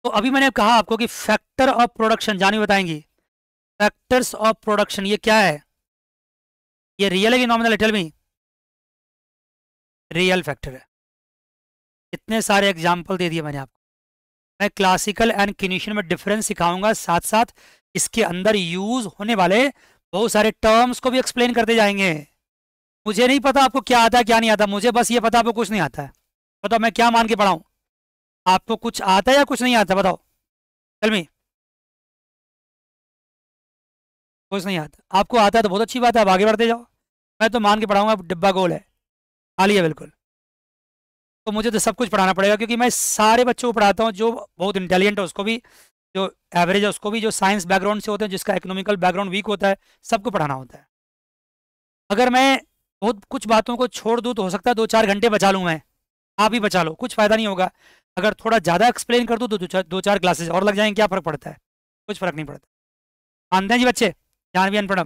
तो अभी मैंने कहा आपको कि फैक्टर ऑफ प्रोडक्शन जानी बताएंगी फैक्टर्स ऑफ प्रोडक्शन ये क्या है ये रियल है कि nominal tell me real factor है इतने सारे एग्जाम्पल दे दिए मैंने आपको मैं क्लासिकल एंड किनिशियन में डिफरेंस सिखाऊंगा साथ साथ इसके अंदर यूज होने वाले बहुत सारे टर्म्स को भी एक्सप्लेन करते जाएंगे मुझे नहीं पता आपको क्या आता है क्या नहीं आता मुझे बस ये पता आपको कुछ नहीं आता है बताओ मैं क्या मान के पढ़ाऊँ आपको कुछ आता है या कुछ नहीं आता बताओ चलमी कुछ नहीं आता आपको आता है तो बहुत अच्छी बात है आप आगे बढ़ते जाओ मैं तो मान के पढ़ाऊंगा डिब्बा गोल है खाली है बिल्कुल तो मुझे तो सब कुछ पढ़ाना पड़ेगा क्योंकि मैं सारे बच्चों को पढ़ाता हूँ जो बहुत इंटेलिजेंट है उसको भी जो एवरेज है उसको भी जो साइंस बैकग्राउंड से होते हैं जिसका इकोनॉमिकल बैकग्राउंड वीक होता है सबको पढ़ाना होता है अगर मैं बहुत कुछ बातों को छोड़ दूँ तो हो सकता है दो चार घंटे बचा लूँ मैं आप ही बचा लो कुछ फ़ायदा नहीं होगा अगर थोड़ा ज़्यादा एक्सप्लेन कर दूँ तो दो चार दो चार क्लासेज और लग जाएंगे क्या फ़र्क पड़ता है कुछ फ़र्क नहीं पड़ता मानते हैं जी बच्चे जानवी अनपढ़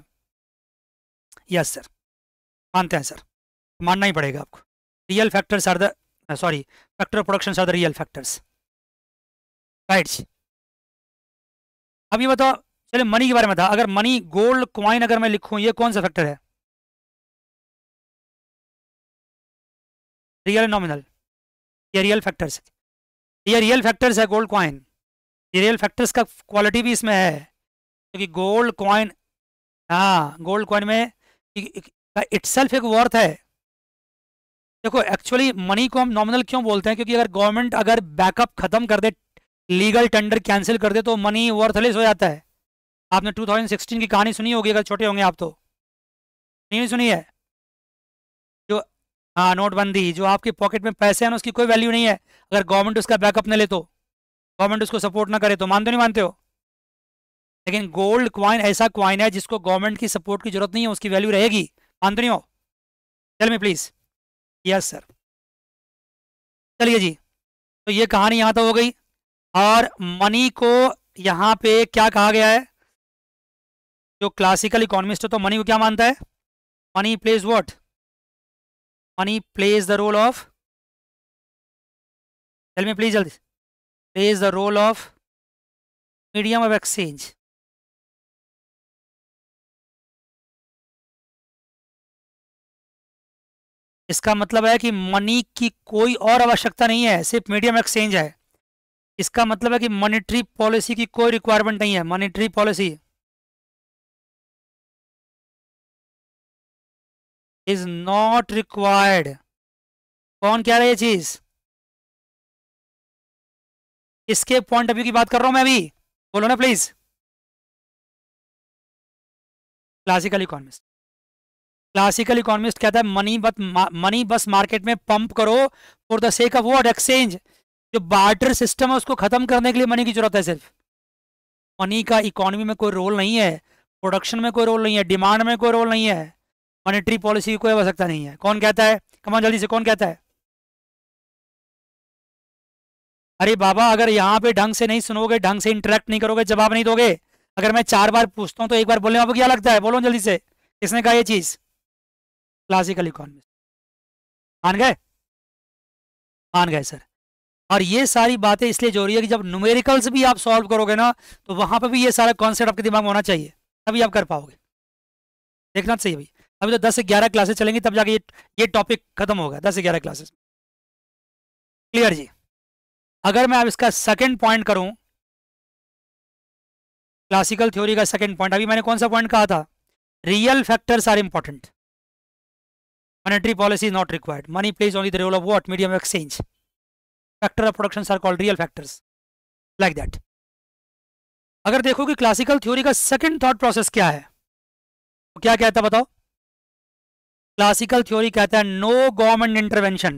यस सर मानते हैं सर मानना ही पड़ेगा आपको real factors are the sorry factor production are the real factors right अब ये बताओ चलिए मनी के बारे में था अगर मनी गोल्ड क्वाइन अगर मैं लिखूं ये कौन सा फैक्टर है रियल नॉमिनल ये रियल फैक्टर्स ये रियल फैक्टर्स है गोल्ड क्वाइन ये रियल फैक्टर्स का क्वालिटी भी इसमें है क्योंकि गोल्ड क्वाइन हाँ गोल्ड कॉइन में सेल्फ एक वर्थ है देखो एक्चुअली मनी को हम नॉमिनल क्यों बोलते हैं क्योंकि अगर गवर्नमेंट अगर बैकअप खत्म कर दे लीगल टेंडर कैंसिल कर दे तो मनी वर्थलेस हो जाता है आपने 2016 की कहानी सुनी होगी अगर छोटे होंगे आप तो नहीं सुनी है जो हाँ नोटबंदी जो आपके पॉकेट में पैसे हैं उसकी कोई वैल्यू नहीं है अगर गवर्नमेंट उसका बैकअप न ले तो गवर्नमेंट उसको सपोर्ट ना करे तो मानते नहीं मानते हो लेकिन गोल्ड क्वाइन ऐसा क्वाइन है जिसको गवर्नमेंट की सपोर्ट की जरूरत नहीं है उसकी वैल्यू रहेगी मानते हो चल मी प्लीज यस सर चलिए जी तो ये कहानी यहाँ तो हो गई और मनी को यहाँ पे क्या कहा गया है जो क्लासिकल इकोनॉमिस्ट हो तो मनी को क्या मानता है money plays what money plays the role of tell me please जल्दी plays the role of medium of exchange इसका मतलब है कि मनी की कोई और आवश्यकता नहीं है सिर्फ मीडियम एक्सचेंज है इसका मतलब है कि मॉनेटरी पॉलिसी की कोई रिक्वायरमेंट नहीं है monetary policy is not required कौन क्या है ये चीज इसके पॉइंट ऑफ व्यू की बात कर रहा हूं मैं अभी बोलो ना please classical economist classical economist कहता है मनी बस मनी बस मार्केट में पंप करो for the sake of word exchange जो बार्टर सिस्टम है उसको खत्म करने के लिए मनी की जरूरत है सिर्फ मनी का इकोनॉमी में कोई रोल नहीं है प्रोडक्शन में कोई रोल नहीं है डिमांड में कोई रोल नहीं है मॉनेटरी पॉलिसी की कोई आवश्यकता नहीं है कौन कहता है कमान जल्दी से कौन कहता है अरे बाबा अगर यहाँ पे ढंग से नहीं सुनोगे ढंग से इंटरेक्ट नहीं करोगे जवाब नहीं दोगे अगर मैं चार बार पूछता हूँ तो एक बार बोलने आपको क्या लगता है बोलो जल्दी से किसने कहा ये चीज़ क्लासिकल इकोनॉमिस्ट मान गए मान गए सर और ये सारी बातें इसलिए जो रही है कि जब न्यूमेरिकल्स भी आप सॉल्व करोगे ना तो वहां पर भी ये सारा कॉन्सेप्ट आपके दिमाग में होना चाहिए तभी आप कर पाओगे देखना चाहिए तो भाई अभी तो दस से ग्यारह क्लासेस चलेंगी तब जाके ये ये टॉपिक खत्म होगा दस से ग्यारह क्लासेस क्लियर जी अगर मैं अब इसका सेकेंड पॉइंट करूं क्लासिकल थ्योरी का सेकेंड पॉइंट अभी मैंने कौन सा पॉइंट कहा था real factors are important Monetary policy is not required. Money plays only the role of what? Medium of exchange. Factor of production are called real factors. Like that. अगर देखो कि classical theory का second thought process क्या है तो क्या कहता है बताओ क्लासिकल थ्योरी कहता है no government intervention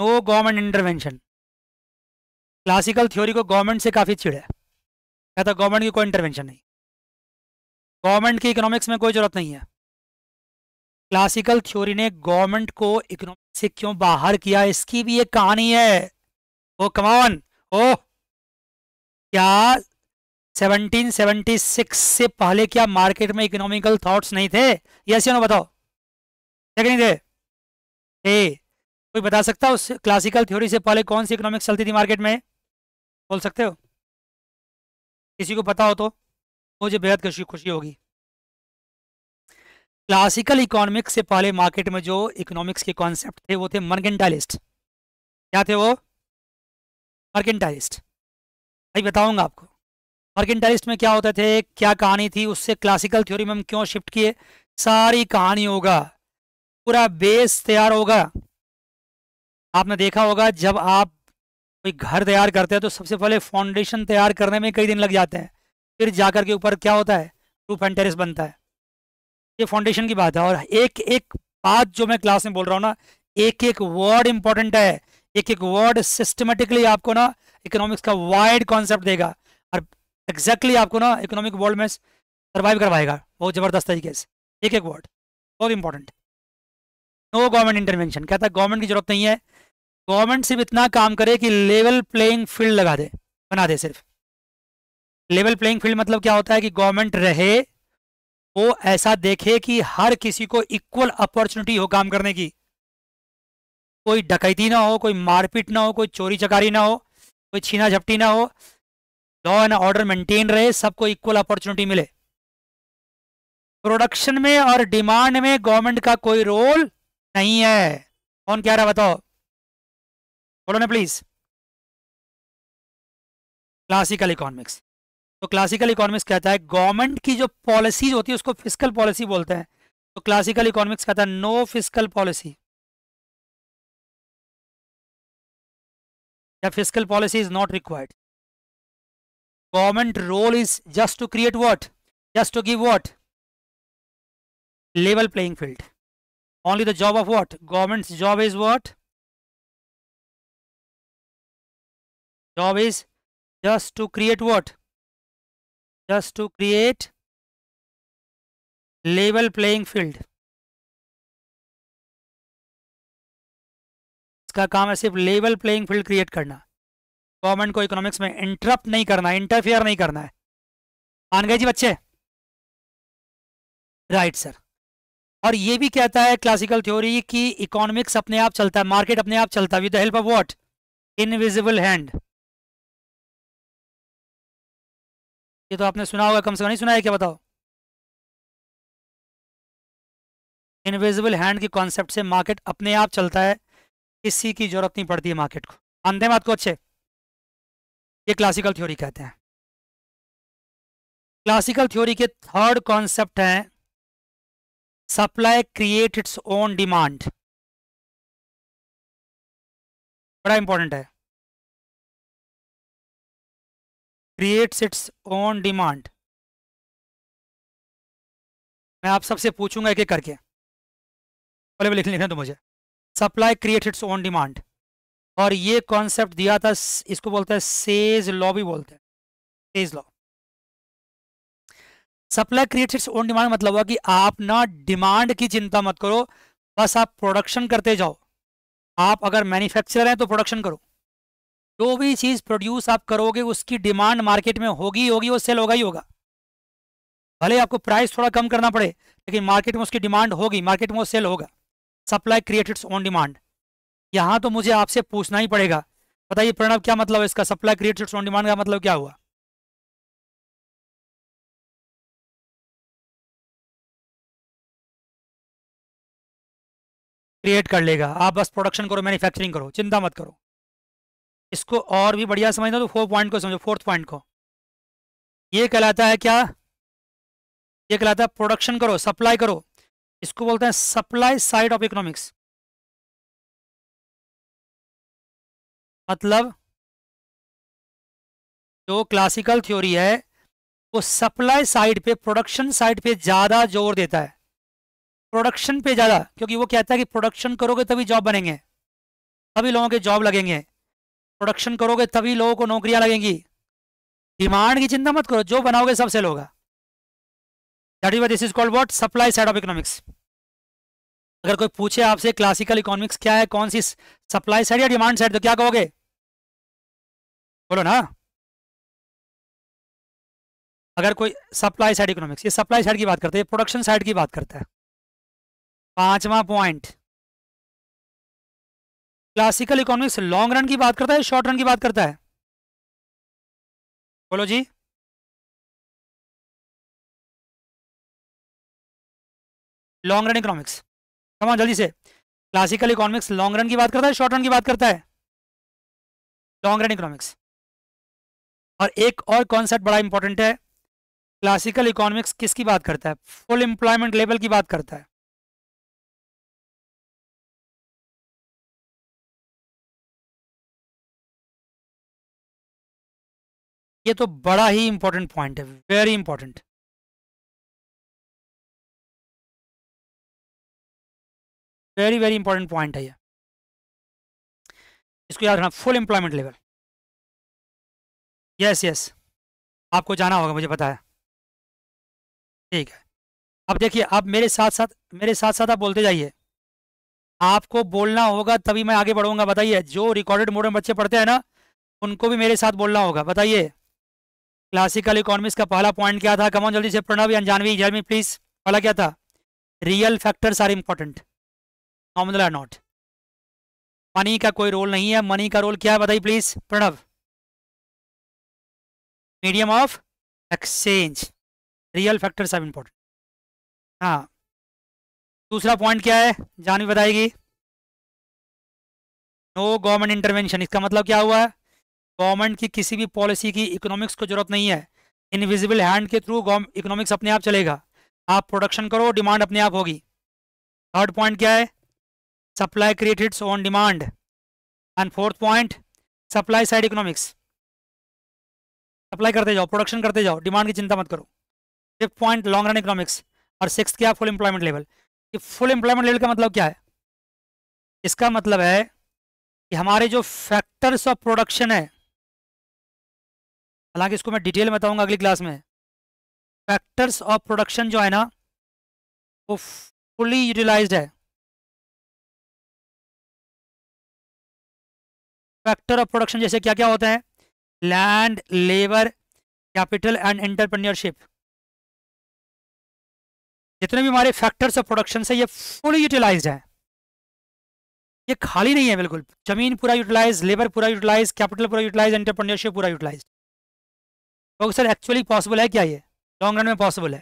no government intervention classical theory को गवर्नमेंट से काफी चिड़ है कहता गवर्नमेंट तो की कोई इंटरवेंशन नहीं गवर्नमेंट की इकोनॉमिक्स में कोई जरूरत नहीं है क्लासिकल थ्योरी ने गवर्नमेंट को इकोनॉमिक्स से क्यों बाहर किया इसकी भी एक कहानी है ओ कमान ओ क्या 1776 से पहले क्या मार्केट में इकोनॉमिकल थॉट्स नहीं थे यस नो बताओ ठीक नहीं थे ए कोई बता सकता उस क्लासिकल थ्योरी से पहले कौन सी इकोनॉमिक्स चलती थी मार्केट में बोल सकते हो किसी को पता हो तो मुझे बेहद खुशी खुशी होगी क्लासिकल इकोनॉमिक्स से पहले मार्केट में जो इकोनॉमिक्स के कॉन्सेप्ट थे वो थे मर्गेंटाइलिस्ट क्या थे वो मर्गेंटालिस्ट भाई बताऊंगा आपको मर्गेंटाइलिस्ट में क्या होते थे क्या कहानी थी उससे क्लासिकल थ्योरी में हम क्यों शिफ्ट किए सारी कहानी होगा पूरा बेस तैयार होगा आपने देखा होगा जब आप कोई घर तैयार करते हैं तो सबसे पहले फाउंडेशन तैयार करने में कई दिन लग जाते हैं फिर जाकर के ऊपर क्या होता है रूफ एंड टेरिस बनता है ये फाउंडेशन की बात है और एक एक बात जो मैं क्लास में बोल रहा हूँ ना एक एक वर्ड इंपॉर्टेंट है एक एक वर्ड सिस्टमेटिकली आपको ना इकोनॉमिक्स का वाइड कॉन्सेप्ट देगा और एग्जैक्टली exactly आपको ना इकोनॉमिक वर्ल्ड में सर्वाइव करवाएगा बहुत ज़बरदस्त तरीके से एक एक वर्ड बहुत इंपॉर्टेंट नो गवर्नमेंट इंटरवेंशन कहता है गवर्नमेंट की जरूरत नहीं है गवर्नमेंट सिर्फ इतना काम करे कि लेवल प्लेइंग फील्ड लगा दे बना दे सिर्फ लेवल प्लेइंग फील्ड मतलब क्या होता है कि गवर्नमेंट रहे वो ऐसा देखे कि हर किसी को इक्वल अपॉर्चुनिटी हो काम करने की कोई डकैती ना हो कोई मारपीट ना हो कोई चोरी चकारी ना हो कोई छीना झपटी ना हो लॉ एंड ऑर्डर मेंटेन रहे सबको इक्वल अपॉर्चुनिटी मिले प्रोडक्शन में और डिमांड में गवर्नमेंट का कोई रोल नहीं है कौन कह रहा बताओ बोलो ना प्लीज क्लासिकल इकोनॉमिक्स तो क्लासिकल इकोनॉमिक्स कहता है गवर्नमेंट की जो पॉलिसीज होती है उसको फिजिकल पॉलिसी बोलते हैं तो क्लासिकल इकोनॉमिक्स कहता है नो फिजिकल पॉलिसी या physical policy is not required government role is just to create what just to give what level playing field only the job of what government job is what job is just to create what just to create level playing field इसका काम है सिर्फ लेवल प्लेइंग फील्ड क्रिएट करना गवर्नमेंट को इकोनॉमिक्स में इंटरप्ट नहीं करना इंटरफेयर नहीं करना है मान गए जी बच्चे राइट सर और ये भी कहता है क्लासिकल थ्योरी कि इकोनॉमिक्स अपने आप चलता है मार्केट अपने आप चलता है with the help of what invisible hand ये तो आपने सुना होगा कम से कम नहीं सुना है क्या बताओ इनविजिबल हैंड के कॉन्सेप्ट से मार्केट अपने आप चलता है किसी की जरूरत नहीं पड़ती है मार्केट को आंधे बात को अच्छे ये क्लासिकल थ्योरी कहते हैं क्लासिकल थ्योरी के थर्ड कॉन्सेप्ट है supply create its own demand बड़ा इंपॉर्टेंट है क्रिएट्स इट्स ओन डिमांड मैं आप सबसे पूछूंगा एक एक करके पहले लिख लिखना तो मुझे supply create its own demand और ये कॉन्सेप्ट दिया था इसको बोलते हैं सेज लॉ भी बोलते हैं Say's law supply create its own demand मतलब हुआ कि आप ना डिमांड की चिंता मत करो बस आप प्रोडक्शन करते जाओ आप अगर मैन्युफैक्चरर हैं तो प्रोडक्शन करो जो भी चीज प्रोड्यूस आप करोगे उसकी डिमांड मार्केट में होगी होगी और सेल होगा ही होगा भले आपको प्राइस थोड़ा कम करना पड़े लेकिन मार्केट में उसकी डिमांड होगी मार्केट में वो सेल होगा सप्लाई क्रिएटेड ऑन डिमांड यहाँ तो मुझे आपसे पूछना ही पड़ेगा बताइए प्रणव क्या मतलब है इसका सप्लाई क्रिएटेड ऑन डिमांड का मतलब क्या हुआ क्रिएट कर लेगा आप बस प्रोडक्शन करो मैन्युफैक्चरिंग करो चिंता मत करो इसको और भी बढ़िया समझना तो फोर पॉइंट को समझो फोर्थ पॉइंट को ये कहलाता है क्या ये कहलाता है प्रोडक्शन करो सप्लाई करो इसको बोलते हैं सप्लाई साइड ऑफ इकोनॉमिक्स मतलब जो क्लासिकल थ्योरी है वो सप्लाई साइड पे प्रोडक्शन साइड पे ज़्यादा जोर देता है प्रोडक्शन पे ज़्यादा क्योंकि वो कहता है कि प्रोडक्शन करोगे तभी जॉब बनेंगे तभी लोगों के जॉब लगेंगे प्रोडक्शन करोगे तभी लोगों को नौकरियां लगेंगी डिमांड की चिंता मत करो जो बनाओगे सब सेल होगा that is this is called what supply side of economics अगर कोई पूछे आपसे क्लासिकल इकोनॉमिक्स क्या है कौन सी सप्लाई साइड या डिमांड साइड तो क्या कहोगे बोलो ना अगर कोई सप्लाई साइड इकोनॉमिक्स ये सप्लाई साइड की बात करता है प्रोडक्शन साइड की बात करता है पांचवा point classical economics long run की बात करता है शॉर्ट रन की बात करता है बोलो जी लॉन्ग रन इकोनॉमिक्स कमा जल्दी से क्लासिकल इकोनॉमिक्स लॉन्ग रन की बात करता है शॉर्ट रन की बात करता है लॉन्ग रन इकोनॉमिक्स और एक और कॉन्सेप्ट बड़ा इंपॉर्टेंट है क्लासिकल इकोनॉमिक्स किसकी बात करता है फुल एम्प्लॉयमेंट लेवल की बात करता है ये तो बड़ा ही इंपॉर्टेंट पॉइंट है very important very very important point है ये इसको याद रखना full employment level yes yes आपको जाना होगा मुझे पता है ठीक है अब देखिए आप मेरे साथ साथ मेरे साथ साथ आप बोलते जाइए आपको बोलना होगा तभी मैं आगे बढ़ूंगा बताइए जो रिकॉर्डेड में बच्चे पढ़ते हैं ना उनको भी मेरे साथ बोलना होगा बताइए क्लासिकल इकोनॉमिक्स का पहला पॉइंट क्या था कमॉन जल्दी से प्रणव या जानवी जर्मी प्लीज पहला क्या था real factors are important nominal are not money का कोई रोल नहीं है मनी का रोल क्या है बताइए please Pranav medium of exchange real factors are important हाँ दूसरा पॉइंट क्या है जानवी बताएगी नो गवर्नमेंट इंटरवेंशन इसका मतलब क्या हुआ है गवर्नमेंट की किसी भी पॉलिसी की इकोनॉमिक्स को जरूरत नहीं है इनविजिबल हैंड के थ्रू इकोनॉमिक्स अपने आप चलेगा आप प्रोडक्शन करो डिमांड अपने आप होगी थर्ड पॉइंट क्या है supply created on demand and fourth point supply side economics supply करते जाओ प्रोडक्शन करते जाओ डिमांड की चिंता मत करो fifth point long run economics और सिक्स क्या full employment level full employment level का मतलब क्या है इसका मतलब है कि हमारे जो फैक्टर्स ऑफ प्रोडक्शन है हालांकि इसको मैं डिटेल में बताऊंगा अगली क्लास में फैक्टर्स ऑफ प्रोडक्शन जो है ना वो फुली यूटिलाइज है फैक्टर ऑफ प्रोडक्शन जैसे क्या क्या होते हैं land labour capital and entrepreneurship जितने भी हमारे फैक्टर्स ऑफ प्रोडक्शन है ये फुली यूटिलाइज है ये खाली नहीं है बिल्कुल जमीन पूरा यूटिलाइज लेबर पूरा यूटिलाइज कैपिटल पूरा यूटिलाइज एंटरप्रेन्योरशिप पूरा यूटिलाइज तो सर एक्चुअली पॉसिबल है क्या ये लॉन्ग रन में पॉसिबल है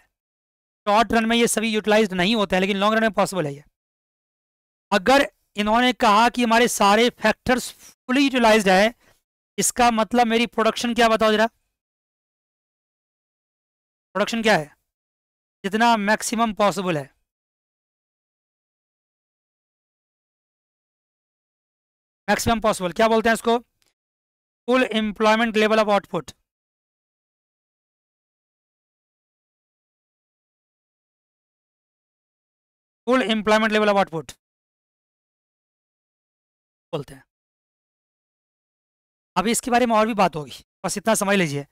शॉर्ट रन में ये सभी यूटिलाइज नहीं होते हैं लेकिन लॉन्ग रन में पॉसिबल है ये अगर इन्होंने कहा कि हमारे सारे फैक्टर्स फुली यूटिलाइज है इसका मतलब मेरी प्रोडक्शन क्या बताओ जरा प्रोडक्शन क्या है जितना मैक्सिमम पॉसिबल है मैक्सिमम पॉसिबल क्या बोलते हैं इसको full employment level of output full employment level of output बोलते हैं अभी इसके बारे में और भी बात होगी बस इतना समझ लीजिए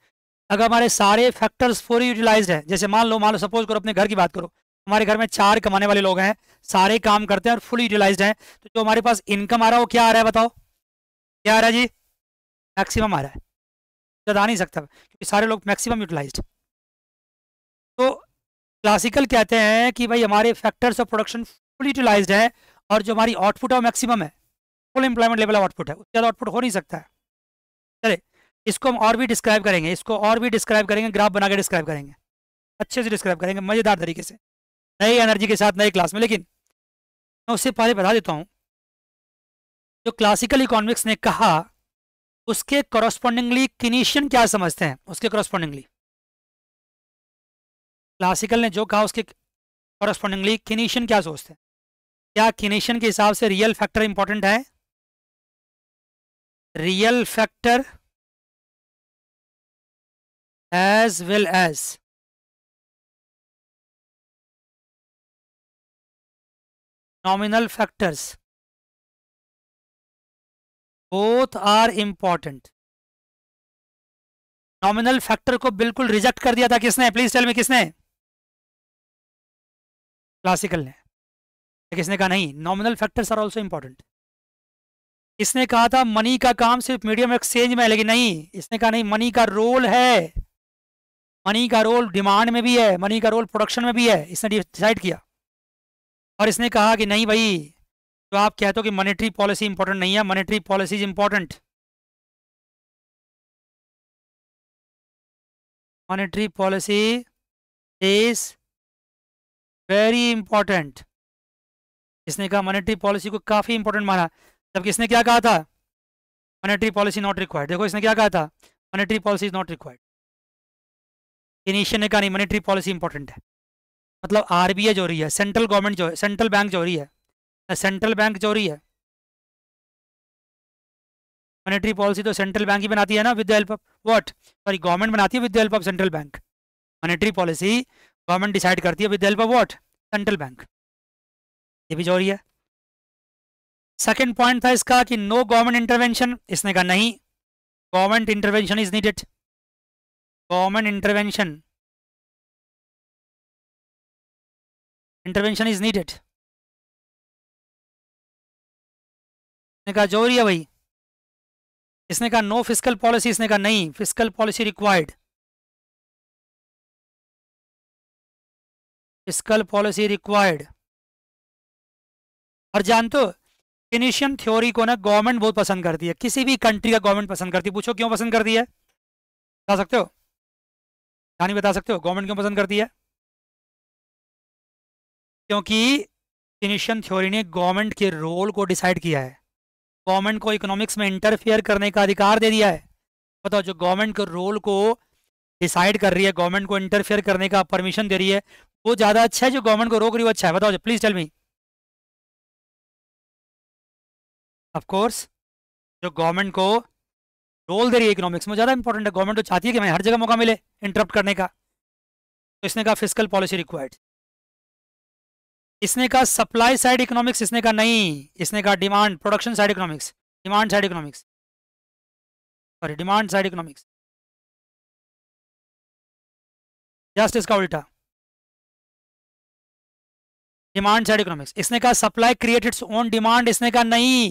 अगर हमारे सारे फैक्टर्स फोर यूटिलाइज है जैसे मान लो मान लो सपोज करो अपने घर की बात करो हमारे घर में चार कमाने वाले लोग हैं सारे काम करते हैं और फुल यूटिलाइज हैं तो जो हमारे पास इनकम आ रहा है वो क्या आ रहा है बताओ क्या आ रहा है जी मैक्सिमम आ रहा है ज़्यादा नहीं सकता क्योंकि सारे लोग मैक्सिमम यूटिलाइज तो क्लासिकल कहते हैं कि भाई हमारे factors of production full utilise है और जो हमारी आउटपुट है मैक्सिमम है फुल एम्प्लॉयमेंट लेवल आउटपुट है उससे ज़्यादा आउटपुट हो नहीं सकता है चले इसको हम और भी डिस्क्राइब करेंगे इसको और भी डिस्क्राइब करेंगे ग्राफ बना के डिस्क्राइब करेंगे अच्छे से डिस्क्राइब करेंगे मज़ेदार तरीके से नई एनर्जी के साथ नए क्लास में लेकिन मैं उससे पहले बता देता हूँ जो क्लासिकल इकोनॉमिक्स ने कहा उसके कॉरस्पॉन्डिंगली किनिशियन क्या समझते हैं उसके कॉरस्पॉन्डिंगली क्लासिकल ने जो कहा उसके कॉरस्पॉन्डिंगली किनेशियन क्या सोचते हैं क्या किनेशियन के हिसाब से रियल फैक्टर इंपॉर्टेंट है real factor as well as nominal factors both are important nominal factor को बिल्कुल रिजेक्ट कर दिया था किसने प्लीज टेल में किसने क्लासिकल ने किसने कहा नहीं nominal factors are also important इसने कहा था मनी का काम सिर्फ मीडियम एक्सचेंज में है लेकिन नहीं इसने कहा नहीं मनी का रोल है मनी का रोल डिमांड में भी है मनी का रोल प्रोडक्शन में भी है इसने डिसाइड किया और इसने कहा कि नहीं भाई तो आप कहते हो कि मॉनेटरी पॉलिसी इंपॉर्टेंट नहीं है monetary policy is important monetary policy is very important इसने कहा मॉनेटरी पॉलिसी को काफ़ी इंपॉर्टेंट माना जबकि इसने क्या कहा था मॉनेटरी पॉलिसी नॉट रिक्वायर्ड देखो इसने क्या कहा था monetary policy is not required Keynesian ने कहा नहीं मॉनेटरी पॉलिसी इंपॉर्टेंट है मतलब आरबीआई जो रही है सेंट्रल गवर्नमेंट जो है सेंट्रल बैंक जो रही है सेंट्रल बैंक जो रही है मॉनेटरी पॉलिसी तो सेंट्रल बैंक ही बनाती है ना with the help of what sorry government बनाती है with the help of central bank monetary policy government decide करती है with help of what central bank ये भी जरूरी है सेकेंड पॉइंट था इसका कि नो गवर्नमेंट इंटरवेंशन इसने कहा नहीं government intervention is needed government intervention intervention is needed इसने कहा जरूरी है भाई इसने कहा नो फिजिकल पॉलिसी इसने कहा नहीं physical policy required fiscal policy required और जानते हो इनिशियन थ्योरी को ना गवर्नमेंट बहुत पसंद करती है किसी भी कंट्री का गवर्नमेंट पसंद करती है पूछो क्यों पसंद करती है बता सकते हो कहानी बता सकते हो गवर्नमेंट क्यों पसंद करती है क्योंकि इनिशियन थ्योरी ने गवर्नमेंट के रोल को डिसाइड किया है गवर्नमेंट को इकोनॉमिक्स में इंटरफेयर करने का अधिकार दे दिया है बताओ जो गवर्नमेंट के रोल को डिसाइड कर रही है गवर्नमेंट को इंटरफेयर करने का परमिशन दे रही है वो ज़्यादा अच्छा है जो गवर्नमेंट को रोक रही है वो अच्छा है बताओ प्लीज़ टेल मी ऑफकोर्स जो गवर्नमेंट को रोल दे रही है इकोनॉमिक्स में ज़्यादा इंपॉर्टेंट है गवर्नमेंट तो चाहती है कि हमें हर जगह मौका मिले इंटरप्ट करने का तो इसने कहा फिजिकल पॉलिसी रिक्वायर्ड इसने कहा सप्लाई साइड इकोनॉमिक्स इसने कहा नहीं इसने कहा demand production side economics demand side economics sorry demand side economics just इसका उल्टा डिमांड साइड इकोनॉमिक्स इसने कहा supply create its own demand इसने कहा नहीं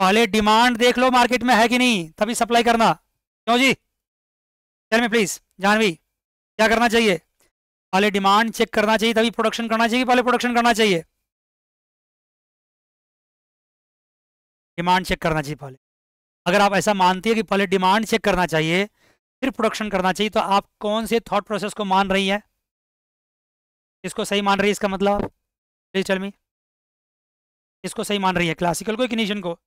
पहले डिमांड देख लो मार्केट में है कि नहीं तभी सप्लाई करना क्यों जी चल मी प्लीज जानवी क्या करना चाहिए पहले डिमांड चेक करना चाहिए तभी प्रोडक्शन करना चाहिए पहले प्रोडक्शन करना चाहिए डिमांड चेक करना चाहिए पहले अगर आप ऐसा मानती है कि पहले डिमांड चेक करना चाहिए फिर प्रोडक्शन करना चाहिए तो आप कौन से थॉट प्रोसेस को मान रही है इसको सही मान रही है इसका मतलब प्लीज चल इसको सही मान रही है क्लासिकल को इग्निशन को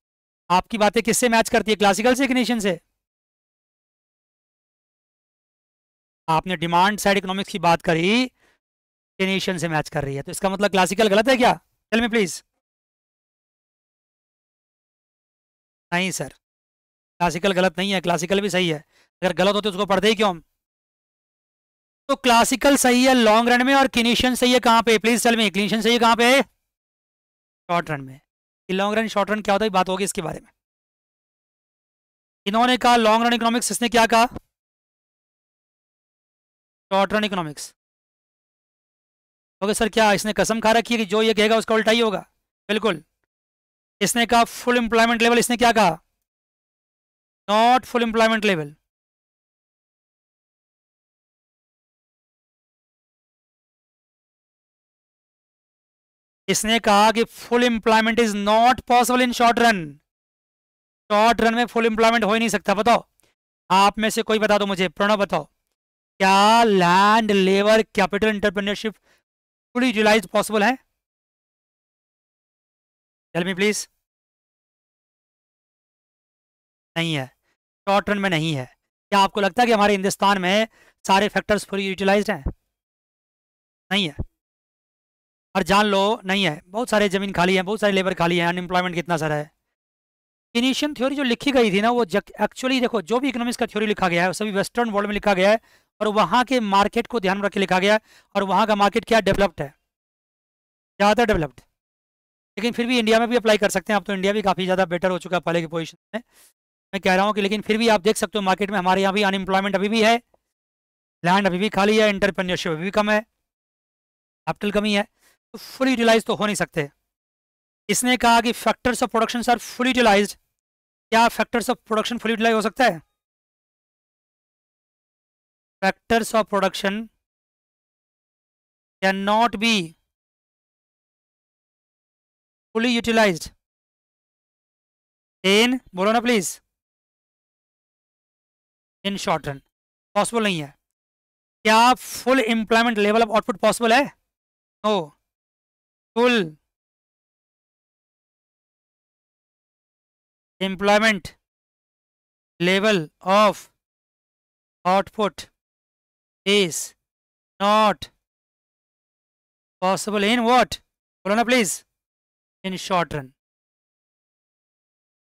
आपकी बातें किससे मैच करती है क्लासिकल से इग्निशन से आपने डिमांड साइड इकोनॉमिक्स की बात करी इग्निशन से मैच कर रही है तो इसका मतलब क्लासिकल गलत है क्या चल मी प्लीज नहीं सर क्लासिकल गलत नहीं है क्लासिकल भी सही है अगर गलत होते उसको पढ़ते ही क्यों हम तो क्लासिकल सही है लॉन्ग रन में और क्लिनिशियन सही है कहां पे प्लीज चल में क्लिनिशियन सही है कहां पे शॉर्ट रन में लॉन्ग रन शॉर्ट रन क्या होता है बात होगी इसके बारे में इन्होंने कहा लॉन्ग रन इकोनॉमिक्स इसने क्या कहा short run economics okay sir क्या इसने कसम खा रखी है कि जो ये कहेगा उसका उल्टा ही होगा बिल्कुल इसने कहा फुल एम्प्लॉयमेंट लेवल इसने क्या कहा नॉट फुल एम्प्लॉयमेंट लेवल इसने कहा कि full employment is not possible in short run short run में फुल इंप्लायमेंट हो ही नहीं सकता बताओ आप में से कोई बता दो मुझे प्रणव बताओ क्या land labour capital entrepreneurship fully utilise possible है टेल मी प्लीज नहीं है शॉर्ट रन में नहीं है क्या आपको लगता है कि हमारे हिंदुस्तान में सारे फैक्टर्स फुली यूटिलाइज हैं नहीं है और जान लो नहीं है बहुत सारे ज़मीन खाली है बहुत सारे लेबर खाली है अनएम्प्लॉयमेंट कितना सारा है इनिशियन थ्योरी जो लिखी गई थी ना वो एक्चुअली देखो जो भी इकोनॉमिक्स का थ्योरी लिखा गया है सभी वेस्टर्न वर्ल्ड में लिखा गया है और वहाँ के मार्केट को ध्यान में रख के लिखा गया है और वहाँ का मार्केट क्या डेवलप्ड है ज़्यादा डेवलप्ड लेकिन फिर भी इंडिया में भी अप्लाई कर सकते हैं अब तो इंडिया भी काफ़ी ज़्यादा बेटर हो चुका है पहले की पोजिशन में मैं कह रहा हूँ कि लेकिन फिर भी आप देख सकते हो मार्केट में हमारे यहाँ भी अनएम्प्लॉयमेंट अभी भी है लैंड अभी भी खाली है इंटरप्रेन्योरशिप अभी भी कम है कैपिटल कमी है फुली फुल यूटिलाइज तो हो नहीं सकते इसने कहा कि factors of production sir full utilise क्या factors of production full utilise हो सकता है factors of production can not be fully utilise in बोलो ना please in short run possible नहीं है क्या full employment level of output possible है no no. Full employment level of output is not possible in what बोलो ना please in short run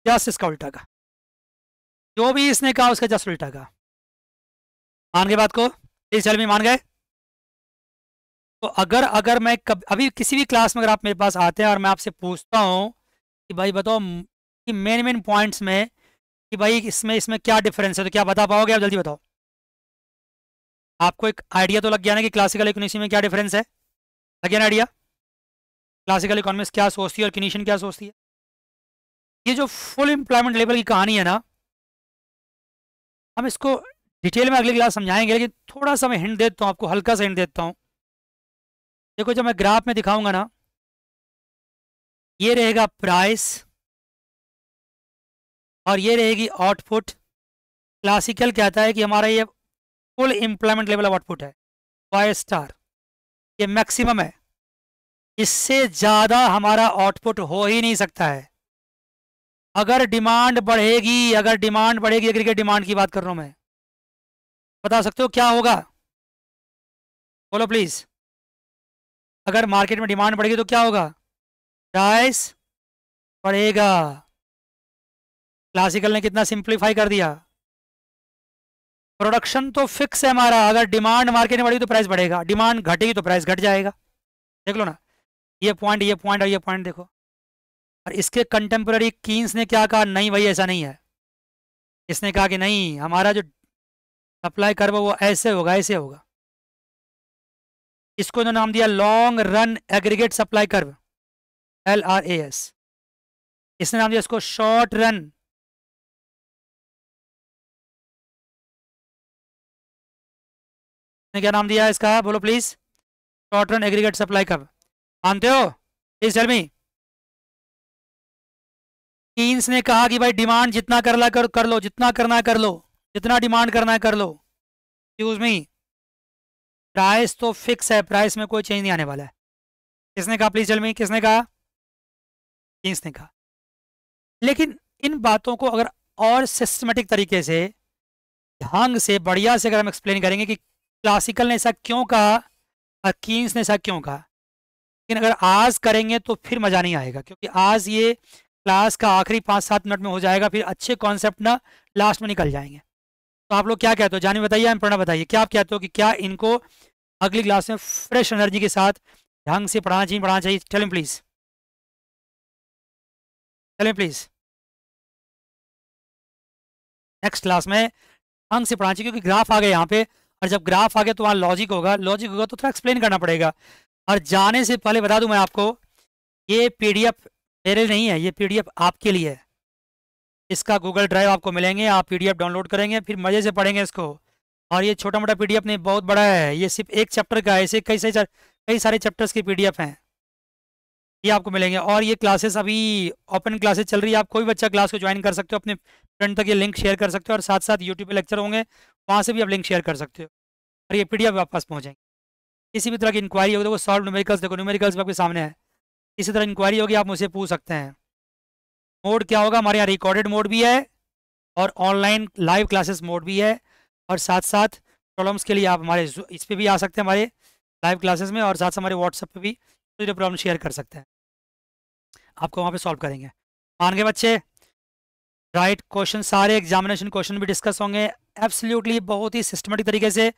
just इसका उल्टा का जो भी इसने कहा उसका जस्ट उल्टा का मान गए बात को प्लीज चल भी मान गए तो अगर अगर मैं कब अभी किसी भी क्लास में अगर आप मेरे पास आते हैं और मैं आपसे पूछता हूँ कि भाई बताओ कि मेन मेन पॉइंट्स में कि भाई इसमें इसमें क्या डिफरेंस है तो क्या बता पाओगे आप जल्दी बताओ आपको एक आइडिया तो लग गया ना कि क्लासिकल इकोनॉमिक्स में क्या डिफरेंस है लग गया ना आइडिया क्लासिकल इकोनॉमिक्स क्या सोचती है और किनिशन क्या सोचती है ये जो फुल एम्प्लॉयमेंट लेवल की कहानी है ना हम इसको डिटेल में अगली क्लास समझाएंगे लेकिन थोड़ा सा मैं हिंट देता हूँ आपको हल्का सा हिंट देता हूँ देखो जब मैं ग्राफ में दिखाऊंगा ना ये रहेगा प्राइस और ये रहेगी आउटपुट क्लासिकल कहता है कि हमारा ये फुल एम्प्लॉयमेंट लेवल आउटपुट है वाई स्टार ये मैक्सिमम है इससे ज़्यादा हमारा आउटपुट हो ही नहीं सकता है अगर डिमांड बढ़ेगी अगर डिमांड बढ़ेगी के डिमांड की बात कर रहा हूँ मैं बता सकते हो क्या होगा बोलो प्लीज़ अगर मार्केट में डिमांड बढ़ेगी तो क्या होगा प्राइस बढ़ेगा क्लासिकल ने कितना सिंप्लीफाई कर दिया प्रोडक्शन तो फिक्स है हमारा अगर डिमांड मार्केट में बढ़ेगी तो प्राइस बढ़ेगा डिमांड घटेगी तो प्राइस घट जाएगा देख लो ना ये पॉइंट ये पॉइंट और ये पॉइंट देखो और इसके कंटेम्प्रेरी कीन्स ने क्या कहा नहीं भाई ऐसा नहीं है इसने कहा कि नहीं हमारा जो सप्लाई कर वो ऐसे होगा ऐसे होगा इसको इन्होंने नाम दिया long run aggregate supply curve L R A S इसने नाम दिया इसको शॉर्ट रन ने क्या नाम दिया इसका बोलो please short run aggregate supply curve मानते हो प्लीज टेल मी कीन्स ने कहा कि भाई डिमांड जितना ला कर कर लो जितना करना है कर लो जितना डिमांड करना है कर लो यूज मी प्राइस तो फिक्स है प्राइस में कोई चेंज नहीं आने वाला है किसने कहा प्लीज जलमी किसने कहा किंग्स ने कहा लेकिन इन बातों को अगर और सिस्टमेटिक तरीके से ढंग से बढ़िया से अगर हम एक्सप्लेन करेंगे कि क्लासिकल ने ऐसा क्यों कहा और किंग्स ने ऐसा क्यों कहा लेकिन अगर आज करेंगे तो फिर मज़ा नहीं आएगा क्योंकि आज ये क्लास का आखिरी पाँच सात मिनट में हो जाएगा फिर अच्छे कॉन्सेप्ट ना लास्ट में निकल जाएंगे तो आप लोग क्या कहते हो जानी बताइए एम पढ़ना बताइए क्या आप कहते हो कि क्या इनको अगली क्लास में फ्रेश एनर्जी के साथ ढंग से पढ़ाना चाहिए पढ़ाना चाहिए चलें प्लीज़ चलें प्लीज़ नेक्स्ट क्लास में ढंग से पढ़ाना चाहिए क्योंकि ग्राफ आ गए यहाँ पे और जब ग्राफ आ गया तो वहाँ लॉजिक होगा लॉजिक होगा तो थोड़ा एक्सप्लेन करना पड़ेगा और जाने से पहले बता दू मैं आपको ये पीडीएफ मेरे नहीं है ये पीडीएफ आपके लिए है इसका गूगल ड्राइव आपको मिलेंगे आप पीडीएफ डाउनलोड करेंगे फिर मज़े से पढ़ेंगे इसको और ये छोटा मोटा पीडीएफ नहीं बहुत बड़ा है ये सिर्फ एक चैप्टर का है ऐसे कई सारे कई सारे चैप्टर्स के पीडीएफ हैं ये आपको मिलेंगे और ये क्लासेस अभी ओपन क्लासेस चल रही है आप कोई बच्चा क्लास को ज्वाइन कर सकते हो अपने फ्रेंड तक ये लिंक शेयर कर सकते हो और साथ साथ यूट्यूब पे लेक्चर होंगे वहाँ से भी आप लिंक शेयर कर सकते हो और ये पीडीएफ आपके वापस पहुँचेंगे किसी भी तरह की इंक्वायरी होगी तो देखो सॉल्व न्यूमेरिकल्स देखो न्यूमेरिकल्स आपके सामने है इसी तरह इंक्वायरी होगी आप मुझसे पूछ सकते हैं मोड क्या होगा हमारे यहाँ रिकॉर्डेड मोड भी है और ऑनलाइन लाइव क्लासेस मोड भी है और साथ साथ प्रॉब्लम्स के लिए आप हमारे इस पर भी आ सकते हैं हमारे लाइव क्लासेस में और साथ साथ हमारे व्हाट्सएप पे भी वीडियो प्रॉब्लम शेयर कर सकते हैं आपको वहाँ पे सॉल्व करेंगे मान गए बच्चे राइट क्वेश्चन सारे एग्जामिनेशन क्वेश्चन भी डिस्कस होंगे एब्सोल्युटली बहुत ही सिस्टमेटिक तरीके से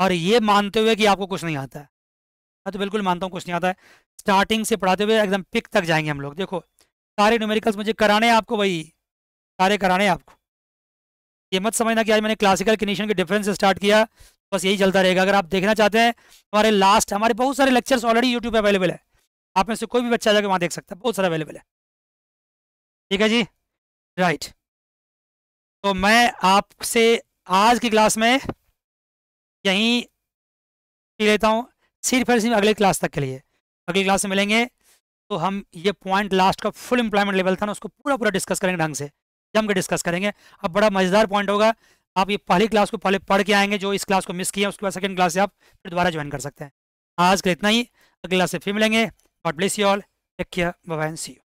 और ये मानते हुए कि आपको कुछ नहीं आता है मैं तो बिल्कुल मानता हूँ कुछ नहीं आता है स्टार्टिंग से पढ़ाते हुए एकदम पिक तक जाएंगे हम लोग देखो सारे न्यूमेरिकल्स मुझे कराने हैं आपको वही सारे कराने हैं आपको ये मत समझना कि आज मैंने क्लासिकल किनेशन के डिफरेंस स्टार्ट किया बस यही चलता रहेगा अगर आप देखना चाहते हैं हमारे लास्ट हमारे बहुत सारे लेक्चर्स ऑलरेडी यूट्यूब पर अवेलेबल है आप में से कोई भी बच्चा जाकर वहाँ देख सकता है बहुत सारा अवेलेबल है ठीक है जी राइट तो मैं आपसे आज की क्लास में यहीं लेता हूँ सिर्फ और सिर्फ अगले क्लास तक के लिए अगली क्लास में मिलेंगे तो हम ये पॉइंट लास्ट का फुल एम्प्लॉयमेंट लेवल था ना उसको पूरा पूरा डिस्कस करेंगे ढंग से जम के डिस्कस करेंगे अब बड़ा मज़ेदार पॉइंट होगा आप ये पहली क्लास को पहले पढ़ के आएंगे जो इस क्लास को मिस किया उसके बाद सेकंड क्लास से आप फिर दोबारा ज्वाइन कर सकते हैं आज के इतना ही अगली क्लास से फिर मिलेंगे God bless you all take care bye and see you